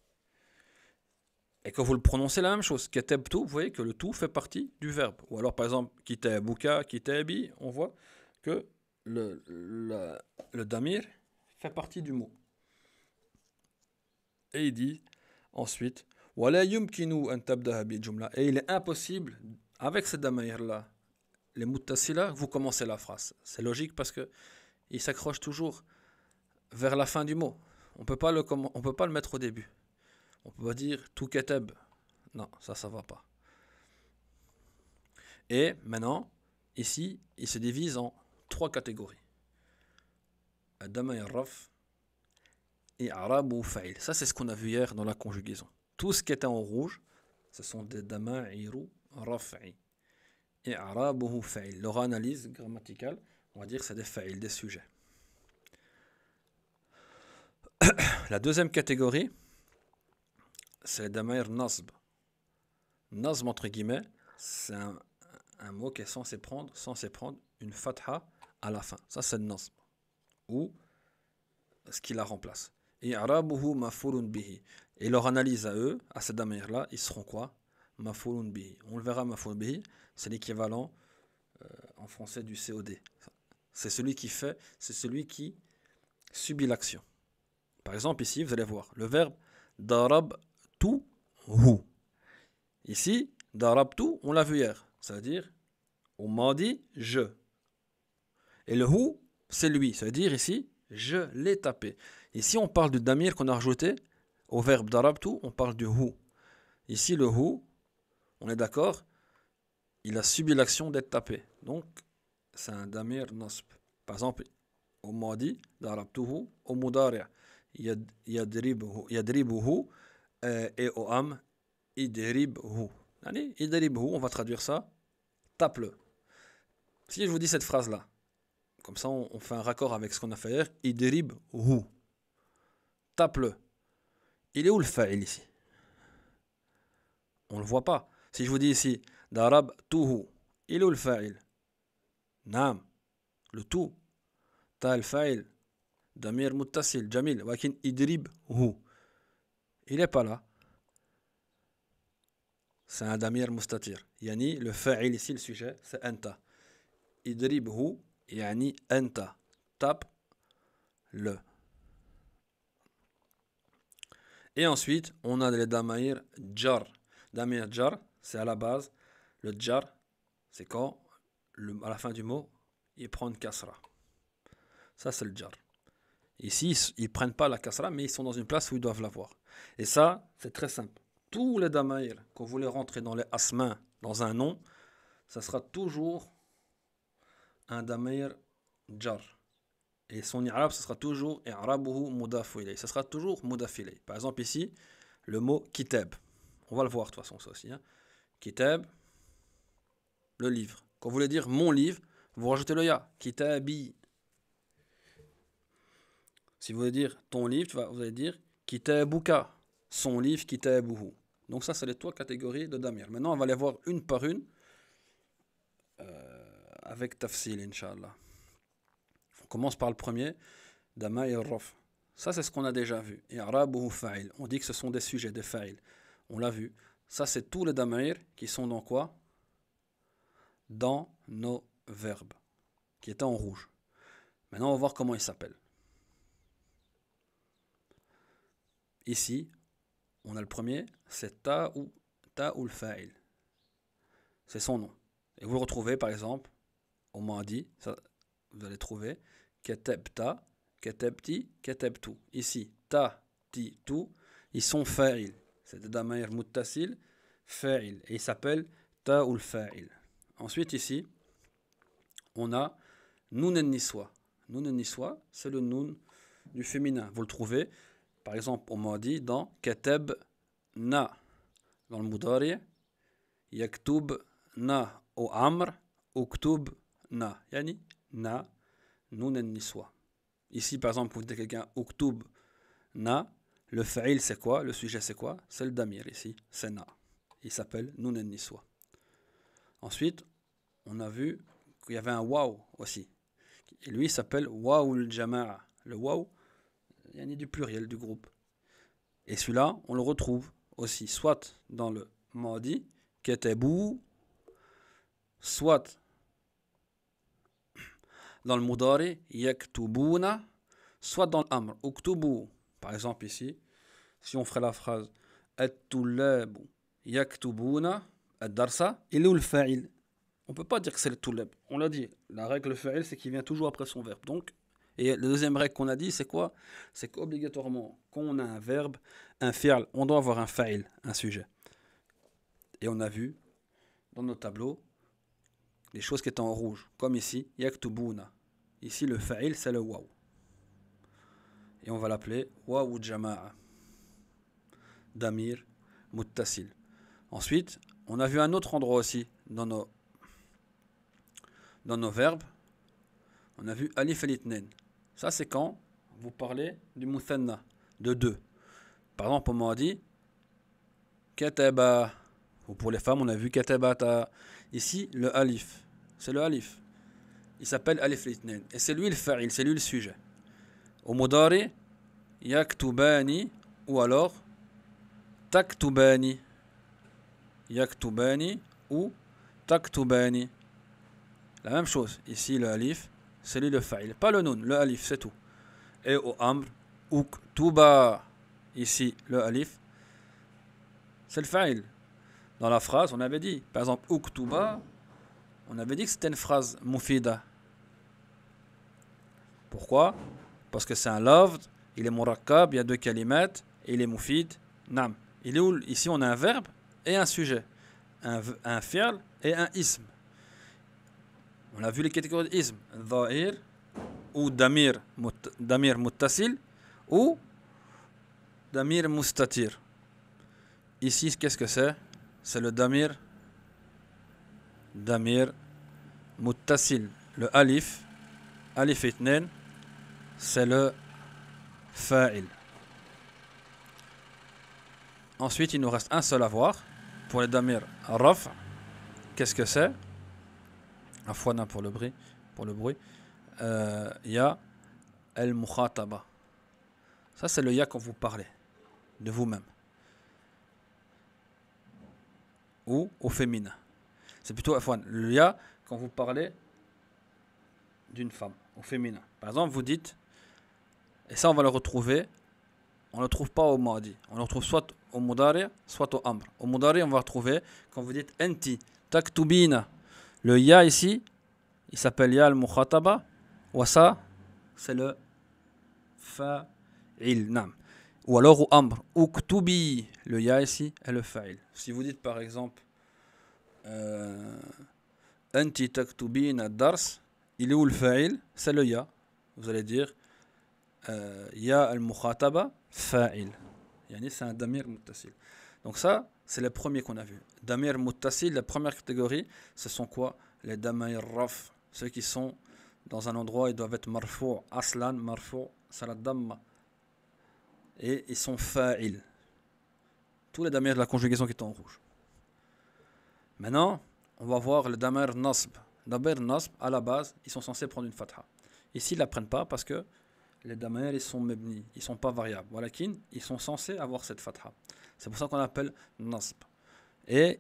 S1: et quand vous le prononcez la même chose tout, vous voyez que le tout fait partie du verbe ou alors par exemple kitabuka كتابي on voit que le, le, le damir fait partie du mot et il dit ensuite et il est impossible, avec cette damaïr là les mutasila, vous commencez la phrase. C'est logique parce que il s'accroche toujours vers la fin du mot. On peut pas le on peut pas le mettre au début. On peut pas dire tout katab. Non, ça ça va pas. Et maintenant, ici, il se divise en trois catégories. Adama et Raf et Arab ou Fa'il. Ça c'est ce qu'on a vu hier dans la conjugaison. Tout ce qui était en rouge, ce sont des dama'iru raf'i. Et arabuhu fa'il. Leur analyse grammaticale, on va dire c'est des fa'il, des sujets. La deuxième catégorie, c'est damair nasb. Nasb » entre guillemets, c'est un, mot qui est censé prendre, censé prendre une fatha à la fin. Ça, c'est nasb » Ou ce qui la remplace. Et mafurun bihi. Et leur analyse à eux, à ces manière-là, ils seront quoi Mafoulun On le verra, Mafoulun c'est l'équivalent euh, en français du COD. C'est celui qui fait, c'est celui qui subit l'action. Par exemple, ici, vous allez voir le verbe darab tout hu. Ici, darab tout, on l'a vu hier, c'est-à-dire m'a dit je. Et le ou c'est lui, c'est-à-dire ici, je l'ai tapé. Ici, on parle de damir qu'on a rajouté, au verbe darabtu, on parle du hou ». Ici, le hou », on est d'accord, il a subi l'action d'être tapé. Donc, c'est un damir nasb. Par exemple, au madi, hu, au mudari, hou » eh, et au am, ou Allez, ou. on va traduire ça, tape-le. Si je vous dis cette phrase-là, comme ça on, fait un raccord avec ce qu'on a fait hier, ou tape-le il est où le fa'il ici On ne le voit pas. Si je vous dis ici, darab tuhu, il est où le fa'il Nam. le tout. Tal fa'il, damir muttasil, jamil, wakin idrib hu. Il n'est pas là. C'est un damir mustatir. Yani, le fa'il ici, le sujet, c'est enta. Idrib hu, yani enta. Tape le. Et ensuite, on a les damaïr jar. Damaïr jar, c'est à la base. Le jar, c'est quand, le, à la fin du mot, ils prennent kasra. Ça, c'est le jar. Ici, ils ne prennent pas la kasra, mais ils sont dans une place où ils doivent l'avoir. Et ça, c'est très simple. Tous les damaïr, qu'on vous rentrer dans les asma, dans un nom, ça sera toujours un damaïr jar. Et son i'rab, ce sera toujours i'rabuhu mudafu Ce sera toujours mudaf Par exemple, ici, le mot kitab. On va le voir de toute façon, ça aussi. Hein. Kitab, le livre. Quand vous voulez dire mon livre, vous rajoutez le ya. Kitabi. Si vous voulez dire ton livre, vous allez dire kitabuka. Son livre, kitabuhu. Donc, ça, c'est les trois catégories de Damir. Maintenant, on va les voir une par une euh, avec tafsil, inshallah. On commence par le premier, Dama Ça, c'est ce qu'on a déjà vu. Et ou Fa'il. On dit que ce sont des sujets, des Fa'il. On l'a vu. Ça, c'est tous les Damaïr qui sont dans quoi Dans nos verbes, qui étaient en rouge. Maintenant, on va voir comment ils s'appellent. Ici, on a le premier, c'est Ta'ou, Fa'il. C'est son nom. Et vous le retrouvez, par exemple, au Mahdi, vous allez trouver ta, ti, keteb tu. Ici, ta, ti, tu, ils sont fa'il. C'est de manière muttasil, fa'il. Et ils s'appelle ta ou le fa'il. Ensuite, ici, on a nun en niswa. Nun niswa, c'est le nun du féminin. Vous le trouvez, par exemple, on m'a dit dans keteb na, dans le mudari, yaktub na au amr, uktub na. Yani, na, en niswa. Ici, par exemple, vous dites quelqu'un Uktub na, le fa'il c'est quoi Le sujet c'est quoi C'est le damir ici, c'est na. Il s'appelle ni niswa. Ensuite, on a vu qu'il y avait un waou aussi. Et lui, s'appelle waoul jama'a. Le waou, il y a du pluriel du groupe. Et celui-là, on le retrouve aussi, soit dans le madi, ketebou, soit dans le mudari, yaktubuna, soit dans l'amr, uktubu. Par exemple, ici, si on ferait la phrase at tullab yaktubuna ad-darsa, il est où le fa'il On peut pas dire que c'est le tullab On l'a dit, la règle fa'il, c'est qu'il vient toujours après son verbe. Donc, et la deuxième règle qu'on a dit, c'est quoi C'est qu'obligatoirement, quand on a un verbe, un fi'l, on doit avoir un fa'il, un sujet. Et on a vu dans nos tableaux les choses qui étaient en rouge, comme ici, yaktubuna. Ici, le fa'il, c'est le waouh ». Et on va l'appeler waouh jama'a. Damir muttasil. Ensuite, on a vu un autre endroit aussi dans nos, dans nos verbes. On a vu alif et Ça, c'est quand vous parlez du muthanna, de deux. Par exemple, on m'a dit kataba. Ou pour les femmes, on a vu katebata ». Ici, le alif. C'est le alif il s'appelle Alif Litnen. Et c'est lui le fa'il, c'est lui le sujet. Au Mudari, Yaktubani, ou alors Taktubani. Yaktubani ou Taktubani. La même chose. Ici, le Alif, c'est lui le fa'il. Pas le Nun, le Alif, c'est tout. Et au Amr, Uktuba. Ici, le Alif, c'est le fa'il. Dans la phrase, on avait dit, par exemple, Uktuba. On avait dit que c'était une phrase mufida. Pourquoi Parce que c'est un loved, il est murakkab, il y a deux calimètres il est mufid, nam. Il est où Ici on a un verbe et un sujet, un, fial et un ism. On a vu les catégories d'ism, dha'ir ou damir, damir muttasil ou damir mustatir. Ici, qu'est-ce que c'est C'est le damir damir muttasil. Le alif, alif itnen, c'est le fa'il. Ensuite, il nous reste un seul à voir. Pour les damir raf, qu'est-ce que c'est Afwana pour le bruit. Pour le bruit. Il euh, el mukhataba. Ça, c'est le ya quand vous parlez de vous-même. Ou au féminin. C'est plutôt Le ya, quand vous parlez d'une femme, au féminin. Par exemple, vous dites, et ça on va le retrouver, on ne le trouve pas au mardi. On le retrouve soit au mudari, soit au amr. Au mudari, on va retrouver quand vous dites enti, taktubina. Le ya ici, il s'appelle ya al-mukhataba. Ou ça, c'est le fa'il. Nam. Ou alors au amr, uktubi. Le ya ici est le fa'il. Si vous dites par exemple, euh, anti taktoubin dars, il est où le fa'il C'est le ya. Vous allez dire euh, ya al-mukhataba fa'il. c'est un damir muttasil. Donc ça, c'est le premier qu'on a vu. Damir muttasil, la première catégorie, ce sont quoi Les damir raf, ceux qui sont dans un endroit, ils doivent être marfou, aslan, marfou, saladamma. Et ils sont fa'il. Tous les damir de la conjugaison qui est en rouge. Maintenant, on va voir le damer nasb. Damer nasb, à la base, ils sont censés prendre une fatha. Ici, ils ne la prennent pas parce que les damer, ils sont mebni, ils ne sont pas variables. qui, ils sont censés avoir cette fatha. C'est pour ça qu'on appelle nasb. Et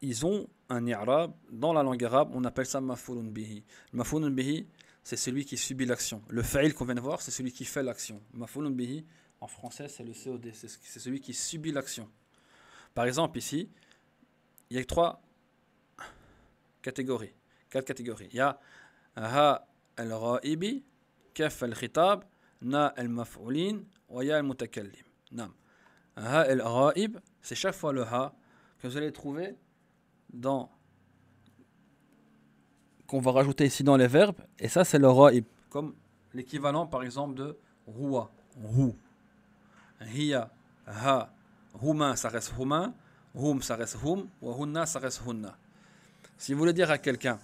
S1: ils ont un i'rab. Dans la langue arabe, on appelle ça mafoulun bihi. Mafoulun bihi, c'est celui qui subit l'action. Le fa'il qu'on vient de voir, c'est celui qui fait l'action. Mafoulun bihi, en français, c'est le COD, c'est celui qui subit l'action. Par exemple, ici, il y a trois catégories. Quatre catégories. Il y a Ha EL raibi Kaf EL khitab Na EL mafulin Wa Ya al Ha EL raib c'est chaque fois le Ha que vous allez trouver dans. qu'on va rajouter ici dans les verbes. Et ça, c'est le Ra'ib. Comme l'équivalent, par exemple, de Roua, Rou. RIA Ha, Huma, ça reste Huma. Hum, ça reste Hum. Wa Hunna, ça reste Hunna. Si vous voulez dire à quelqu'un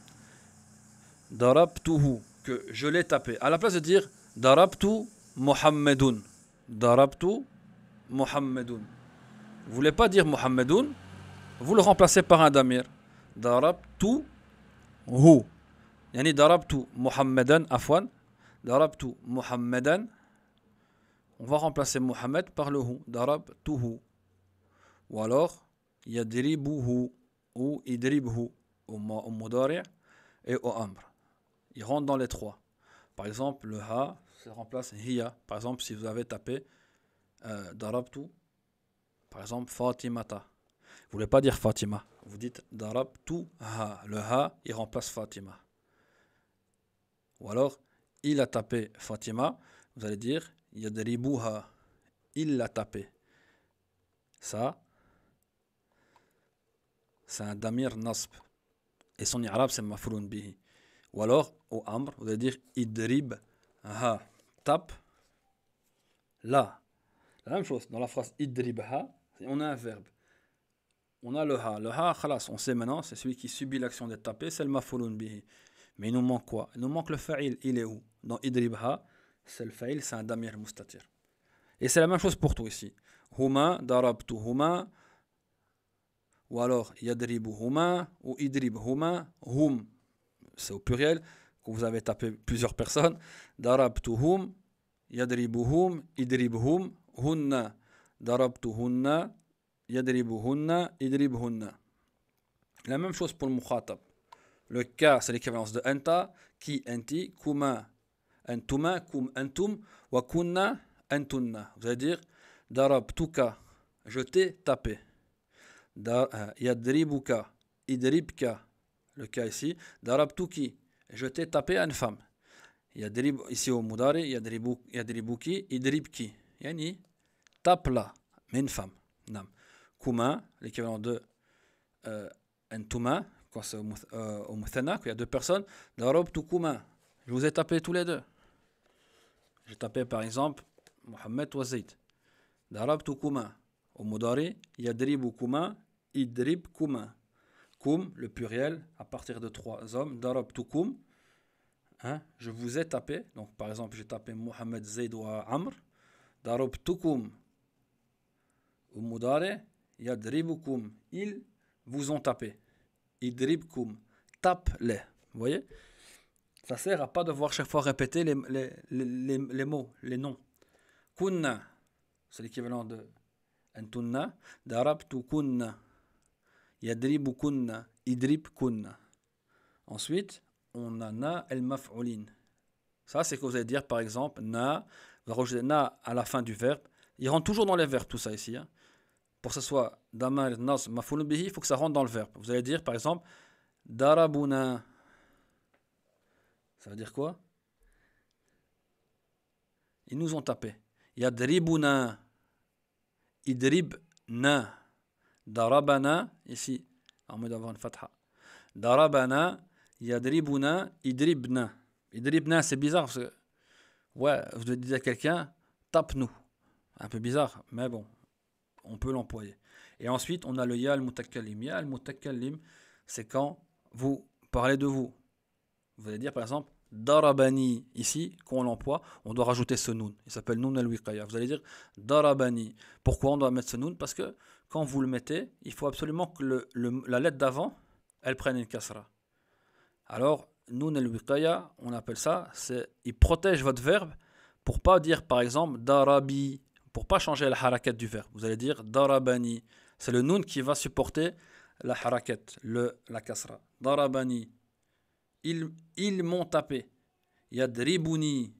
S1: Darabtuhu, que je l'ai tapé, à la place de dire Darabtu Muhammadun. Darabtu Muhammadun. Vous voulez pas dire Mohammedun, vous le remplacez par un damir. Darabtu hu. Yani darabtu Muhammadan afwan. Darabtu Mohammedan. On va remplacer Mohammed par le hu. Darabtuhu. Ou alors hu. ou idribhu au, au et au amr. ils rentre dans les trois. Par exemple, le ha se remplace hiya. Par exemple, si vous avez tapé euh, darabtu, par exemple fatimata. Vous voulez pas dire fatima. Vous dites darabtu ha. Le ha, il remplace fatima. Ou alors, il a tapé fatima. Vous allez dire yadribuha. Il l'a tapé. Ça, c'est un damir nasb et son i'rab c'est mafroun Ou alors, au amr, vous allez dire idrib ha, tape la. La même chose, dans la phrase idrib ha, on a un verbe. On a le ha. Le ha, on sait maintenant, c'est celui qui subit l'action d'être tapé, c'est le mafroun Mais il nous manque quoi Il nous manque le fa'il, il est où Dans idrib ha, c'est le fa'il, c'est un damir mustatir. Et c'est la même chose pour tout ici. Huma darabtu huma. Ou alors yadribuhuma ou idribhuma hum. C'est au pluriel quand vous avez tapé plusieurs personnes. Darabtuhum, yadribuhum, idribhum, hunna. Darabtuhunna, yadribuhunna, idribhunna. La même chose pour le mukhatab. Le ka, c'est l'équivalence de anta, ki, anti, kuma, antuma, kum, antum, wa kunna, antunna. Vous allez dire darabtuka, je t'ai tapé. Euh, yadribuka, idribka, le cas ici. Darabtuki, je t'ai tapé à une femme. Yadrib, ici au Moudari, Yadribuki, idribki. Yani, tape-la, mais une femme. Nam. Kuma, l'équivalent de euh, Entuma, quand c'est au Muthana, euh, qu'il y a deux personnes. Darabtu je vous ai tapé tous les deux. J'ai tapé par exemple Mohamed Wazid. Darabtu Kuma au yadrib ou kuma, idrib Kum, le pluriel, à partir de trois hommes. Darob tukum, hein, je vous ai tapé. Donc par exemple, j'ai tapé Mohamed Zaid ou Amr. Darab tukum, au ou yadribukum, ils vous ont tapé. Idribkum, tape-les. Vous voyez Ça sert à pas devoir chaque fois répéter les, mots, les noms. Kunna, c'est l'équivalent de Ensuite, on a el maf'ulin. Ça, c'est que vous allez dire, par exemple, na, à la fin du verbe. Il rentre toujours dans les verbes, tout ça ici. Hein. Pour que ce soit nas il faut que ça rentre dans le verbe. Vous allez dire, par exemple, darabuna. Ça veut dire quoi Ils nous ont tapé. Yadribuna idribna. Darabana, ici, en mode avant une fatha. Darabana, yadribuna, idribna. Idribna, c'est bizarre parce que, ouais, vous devez dire à quelqu'un, tape-nous. Un peu bizarre, mais bon, on peut l'employer. Et ensuite, on a le ya al-mutakallim. mutakallim c'est quand vous parlez de vous. Vous allez dire, par exemple, darabani ici, qu'on l'emploie, on doit rajouter ce noun. Il s'appelle noun al-wiqaya. Vous allez dire darabani. Pourquoi on doit mettre ce noun Parce que quand vous le mettez, il faut absolument que la lettre d'avant, elle prenne une kasra. Alors, noun al-wiqaya, on appelle ça, c'est il protège votre verbe pour pas dire par exemple darabi, pour pas changer la harakat du verbe. Vous allez dire darabani. C'est le noun qui va supporter la harakat, le, la kasra. Darabani ils, m'ont tapé. Yadribuni. »«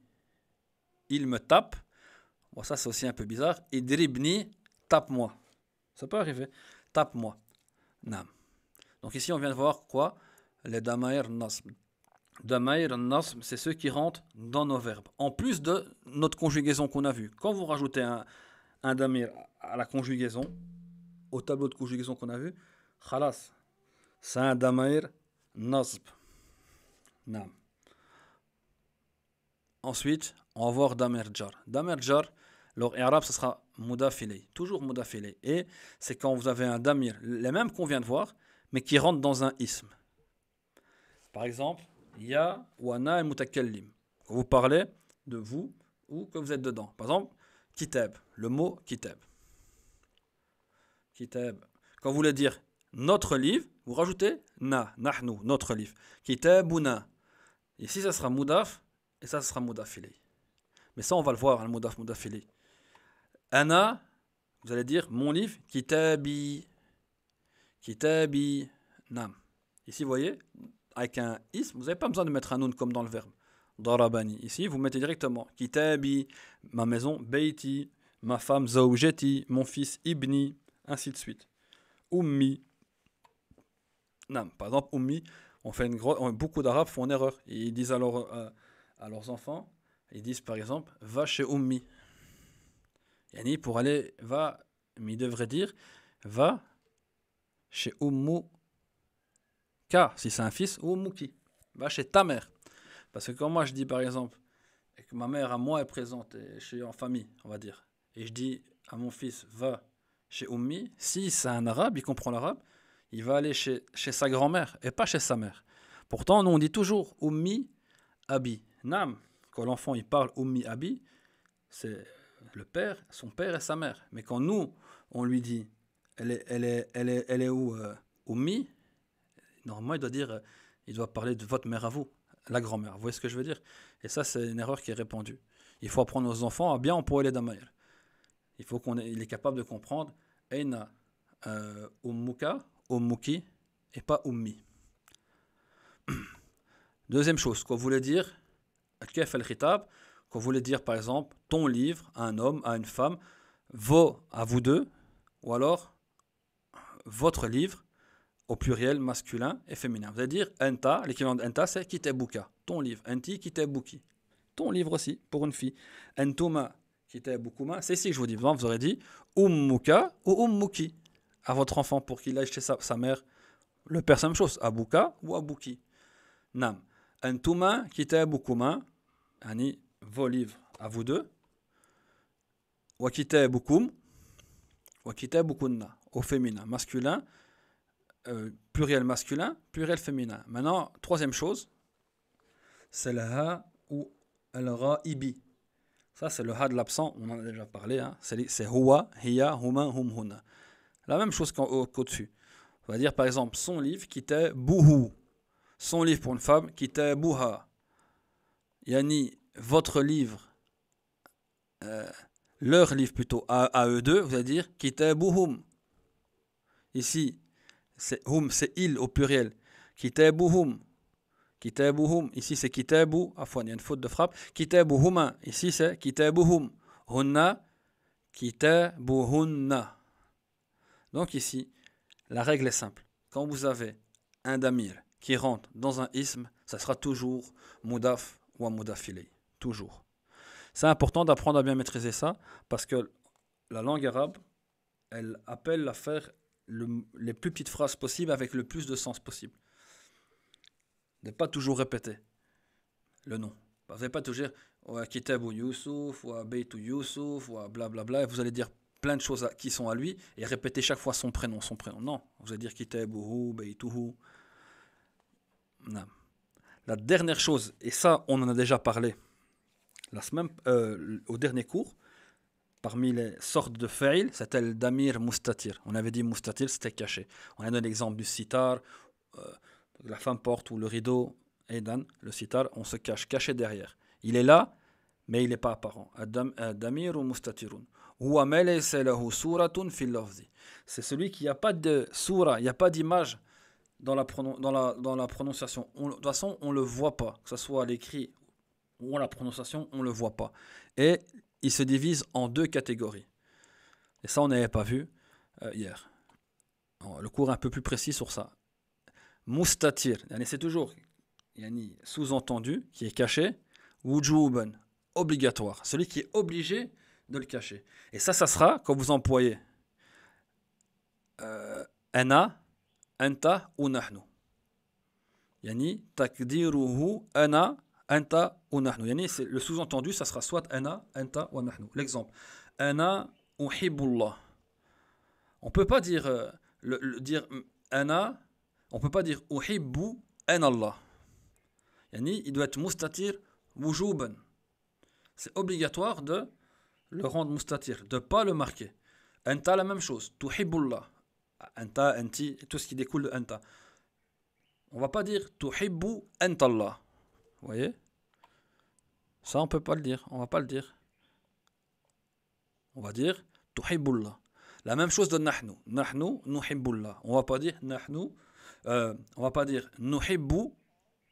S1: il me tape. Moi, ça c'est aussi un peu bizarre. Idribni, tape-moi. Ça peut arriver. Tape-moi. Nam. Donc ici on vient de voir quoi Les damaïr nasb. Damaïr nasb, c'est ceux qui rentrent dans nos verbes. En plus de notre conjugaison qu'on a vue. Quand vous rajoutez un, un à la conjugaison, au tableau de conjugaison qu'on a vu, khalas, c'est un damaïr nasb. Ensuite, on va voir Damer Jar. Damer Jar, leur arabe, ce sera mudafilé », Toujours mudafilé ». Et c'est quand vous avez un Damir, les mêmes qu'on vient de voir, mais qui rentre dans un isme. Par exemple, Ya Wana et Mutakallim. Quand vous parlez de vous ou que vous êtes dedans. Par exemple, Kitab, le mot Kitab. Kitab. Quand vous voulez dire notre livre, vous rajoutez Na, Nahnu, notre livre. na ». Ici, ça sera Moudaf et ça, ça sera mudafili ». Mais ça, on va le voir, hein, le Moudaf, Ana, Anna, vous allez dire mon livre, Kitabi. Kitabi Nam. Ici, vous voyez, avec un ism, vous n'avez pas besoin de mettre un noun comme dans le verbe. Darabani. Ici, vous mettez directement Kitabi, ma maison, Beiti, ma femme, zoujeti »,« mon fils, Ibni, ainsi de suite. Ummi. Nam. Par exemple, Ummi, on fait une beaucoup d'Arabes font une erreur. Ils disent à, euh, à leurs enfants, ils disent par exemple, va chez Ummi. Yani pour aller, va, mais il devrait dire, va chez Ummu Car si c'est un fils, ou Va chez ta mère. Parce que quand moi je dis par exemple, et que ma mère à moi est présente, et je suis en famille, on va dire, et je dis à mon fils, va chez Ummi, si c'est un arabe, il comprend l'arabe, il va aller chez, sa grand-mère et pas chez sa mère. Pourtant, nous, on dit toujours Ummi Abi. Nam, quand l'enfant il parle Ummi Abi, c'est le père, son père et sa mère. Mais quand nous, on lui dit Elle est, elle est, elle est, elle est où euh, Normalement, il doit dire euh, Il doit parler de votre mère à vous, la grand-mère. Vous voyez ce que je veux dire Et ça, c'est une erreur qui est répandue. Il faut apprendre aux enfants à bien employer les damayas. Il faut qu'on il est capable de comprendre eina euh, Ummuka ummuki et pas ummi. Deuxième chose, qu'on voulait dire, khitab qu'on voulait dire par exemple ton livre à un homme, à une femme, vaut à vous deux, ou alors votre livre au pluriel masculin et féminin. Vous allez dire enta, l'équivalent Enta », c'est kitabuka, ton livre, enti kitabuki, ton livre aussi pour une fille. Entuma kitabukuma, c'est ici que je vous dis, vous aurez dit ummuka ou ummuki à votre enfant pour qu'il aille chez sa, mère, le père, même chose, Abouka ou Abouki. Nam. Antouma, kita Aboukuma, Ani, vos livres à vous deux. Wakite Aboukoum, beaucoup Aboukouna, au féminin, masculin, euh, pluriel masculin, pluriel féminin. Maintenant, troisième chose, c'est le ha ou elra »« Ibi » Ça, c'est le ha de l'absent, on en a déjà parlé. Hein. C'est hua »« hiya, huma, hum, la même chose qu'au-dessus. on va dire par exemple son livre qui était Bouhou. Son livre pour une femme qui était Bouha. Yanni, votre livre, euh, leur livre plutôt, à, eux deux, vous allez dire qui était Bouhoum. Ici, c'est Hum, c'est il au pluriel. Qui était bouhoum. Ici, c'est qui Kitabu. Ah, fois, il y a une faute de frappe. Qui Kitabuhuma. Ici, c'est qui qui Hunna. Kitabuhunna. Donc ici, la règle est simple. Quand vous avez un damir qui rentre dans un isme, ça sera toujours mudaf ou un Toujours. C'est important d'apprendre à bien maîtriser ça parce que la langue arabe, elle appelle à faire les plus petites phrases possibles avec le plus de sens possible. Ne pas toujours répéter le nom. Vous n'allez pas toujours Kitab ou Youssouf ou Beyt ou Youssouf ou blablabla. et vous allez dire plein de choses qui sont à lui et répéter chaque fois son prénom, son prénom. Non, vous allez dire Bouhou Beituhu. Non. La dernière chose, et ça on en a déjà parlé la semaine, euh, au dernier cours, parmi les sortes de fail, c'était le damir mustatir. On avait dit mustatir, c'était caché. On a donné l'exemple du sitar, euh, la femme porte ou le rideau, Eden le sitar, on se cache, caché derrière. Il est là, mais il n'est pas apparent. Euh, damir ou mustatirun. C'est celui qui n'a pas de surah, il n'y a pas d'image dans la, dans, dans la prononciation. de toute façon, on ne le voit pas, que ce soit à l'écrit ou à la prononciation, on ne le voit pas. Et il se divise en deux catégories. Et ça, on n'avait pas vu euh, hier. le cours est un peu plus précis sur ça. Moustatir, c'est toujours sous-entendu, qui est caché. Wujuban, obligatoire. Celui qui est obligé de le cacher. Et ça, ça sera quand vous employez euh, ana, anta ou nahnu. Yani takdiruhu ana, anta ou nahnu. Yani c'est le sous-entendu, ça sera soit ana, anta ou nahnu. L'exemple ana uhibullah. On peut pas dire euh, le, dire ana, on peut pas dire uhibbu ana Allah. Yani il doit être mustatir wujuban. C'est obligatoire de le rendre mustatir, de ne pas le marquer. Enta, la même chose. Tuhibullah. Enta, enti, tout ce qui découle de enta. On va pas dire tuhibbu entallah. Vous voyez Ça, on peut pas le dire. On va pas le dire. On va dire tuhibullah. La même chose de nahnu. Nahnu, nuhibbullah. On va pas dire nahnu. Euh, on va pas dire nuhibbu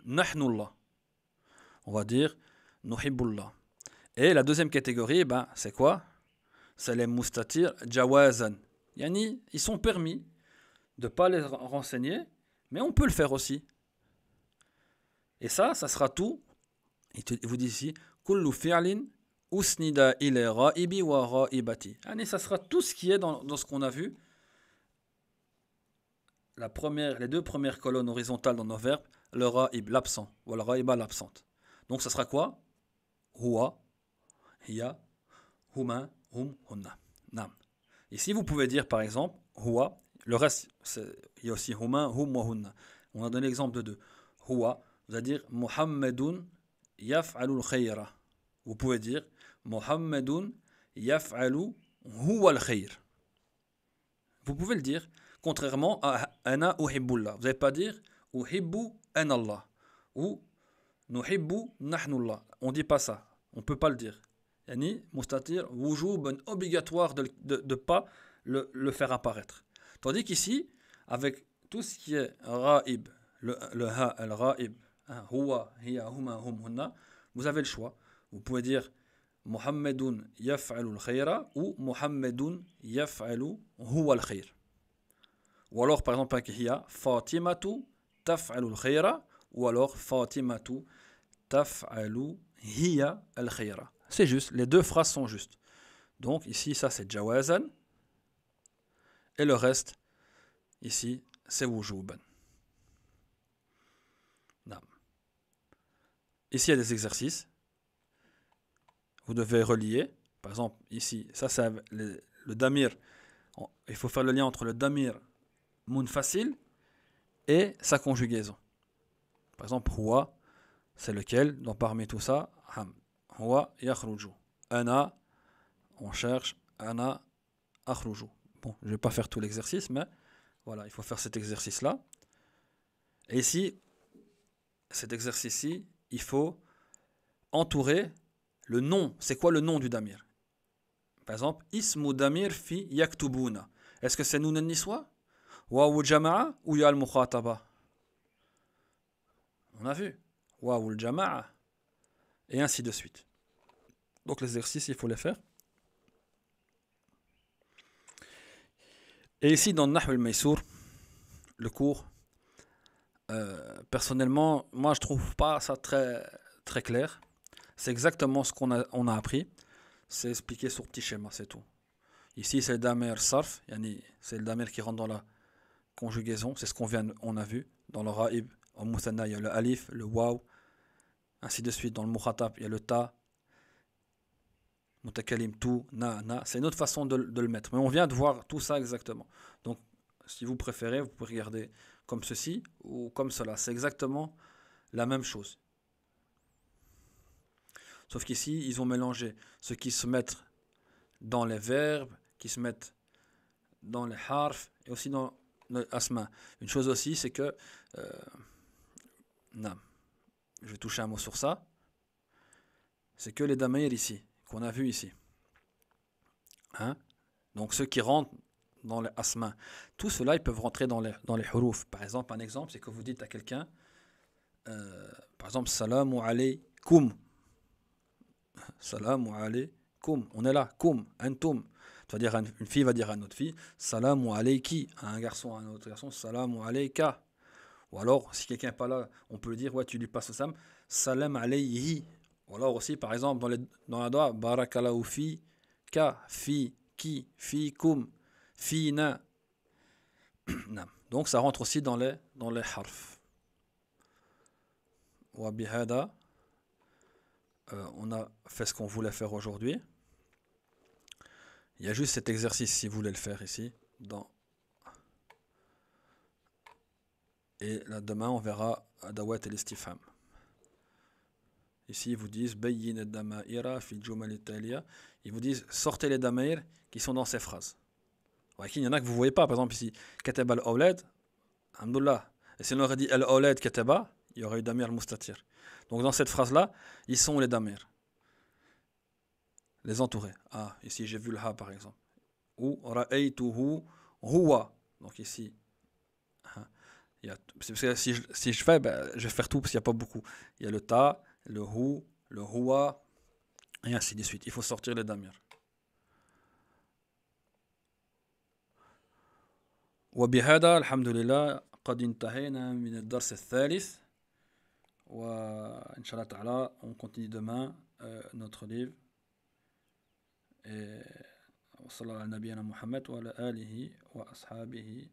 S1: nahnullah. On va dire nuhibbullah. Et la deuxième catégorie, ben, c'est quoi C'est les mustatir jawazan. Yani, ils sont permis de ne pas les renseigner, mais on peut le faire aussi. Et ça, ça sera tout. Il, vous dit ici, kullu usnida ila ra'ibi wa ra'ibati. Yani, ça sera tout ce qui est dans, ce qu'on a vu. La première, les deux premières colonnes horizontales dans nos verbes, le ra'ib, l'absent, ou le ra'iba, l'absente. Donc, ça sera quoi Hua, ya huma, hum, hunna. Nam. Ici, vous pouvez dire par exemple huwa, le reste, il y a aussi huma, hum, wa, On a donné l'exemple de deux. Huwa, c'est-à-dire Muhammadun yaf'alul khayra. Vous pouvez dire Muhammadun yaf'alu huwa al khayr. Vous pouvez le dire contrairement à ana uhibbullah. Vous n'allez pas dire uhibbu anallah ou nuhibbu nahnullah. On ne dit pas ça. On ne peut pas le dire yani, un obligatoire de ne pas le, le, faire apparaître. Tandis qu'ici, avec tout ce qui est ra'ib, le, le ha, al ra'ib, hein, huwa, hiya, huma, hum, hunna, vous avez le choix. Vous pouvez dire Muhammadun yaf'alu al-khayra ou Muhammadun yaf'alu huwa al-khayr. Ou alors, par exemple, avec hiya, Fatimatu taf'alu al-khayra ou alors Fatimatu taf'alu hiya al-khayra. C'est juste, les deux phrases sont justes. Donc ici, ça c'est jawazan. Et le reste, ici, c'est wujuban. Ici, il y a des exercices. Vous devez relier. Par exemple, ici, ça c'est le, damir. Il faut faire le lien entre le damir facile et sa conjugaison. Par exemple, Hua, c'est lequel Donc parmi tout ça, Ham. Wa Ana, on cherche. Ana, Bon, je ne vais pas faire tout l'exercice, mais voilà, il faut faire cet exercice-là. Et ici, cet exercice-ci, il faut entourer le nom. C'est quoi le nom du damir Par exemple, ismu damir fi yaktubuna. Est-ce que c'est nous, niswa Waou jama'a ou ya al mukhataba On a vu. Waou jama'a. Et ainsi de suite. Donc l'exercice, il faut le faire. Et ici, dans Nahw al le cours, euh, personnellement, moi, je ne trouve pas ça très, très clair. C'est exactement ce qu'on a, on a appris. C'est expliqué sur petit schéma, c'est tout. Ici, c'est le damer sarf, c'est le damer qui rentre dans la conjugaison. C'est ce qu'on vient, on a vu dans le ra'ib. au moussana, il y a le alif, le waw, ainsi de suite. Dans le mukhatab, il y a le ta, c'est une autre façon de, le mettre. Mais on vient de voir tout ça exactement. Donc, si vous préférez, vous pouvez regarder comme ceci ou comme cela. C'est exactement la même chose. Sauf qu'ici, ils ont mélangé ce qui se met dans les verbes, qui se mettent dans les harfs et aussi dans le asma. Une chose aussi, c'est que. Euh, je vais toucher un mot sur ça. C'est que les damayr ici qu'on a vu ici. Hein? Donc ceux qui rentrent dans les asma, tout cela, ils peuvent rentrer dans les, dans les Par exemple, un exemple, c'est que vous dites à quelqu'un, euh, par exemple, salam ou alaykoum. Salam ou alaykoum. On est là, koum, antum. Tu à dire une fille va dire à une autre fille, salam ou alayki. À un garçon, à un autre garçon, salam ou alayka. Ou alors, si quelqu'un n'est pas là, on peut dire, ouais, tu lui passes le salam. salam alayhi. Ou alors aussi, par exemple, dans, les, dans la fi, ka, fi, ki, fi, kum, fi, na. Donc ça rentre aussi dans les, dans les harf. Euh, on a fait ce qu'on voulait faire aujourd'hui. Il y a juste cet exercice si vous voulez le faire ici. et là, demain, on verra Adawet et l'istifam. Ici, ils vous disent Ils vous disent sortez les dameirs qui sont dans ces phrases. Il y en a que vous ne voyez pas. Par exemple, ici, katabal al Et si on aurait dit al Kataba, il y aurait eu damir mustatir. Donc dans cette phrase-là, ils sont les dameirs Les entourer. Ah, ici j'ai vu le ha par exemple. Ou ra'aytuhu huwa. Donc ici, hein, si je, je fais, ben, je vais faire tout parce qu'il n'y a pas beaucoup. Il y a le ta, le roi le roi rien c'est dit suite il faut sortir les damir. Wa et alhamdulillah cela al hamdulillah qu'adin dars ath-thalith wa inchallah ta'ala on continue demain euh, notre livre et wa sallallahu ala nabiyina mohammed wa ala alihi wa ashabihi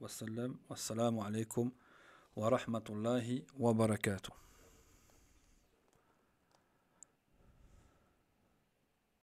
S1: wa assalam wa salaamu alaykum wa rahmatullahi wa barakatuh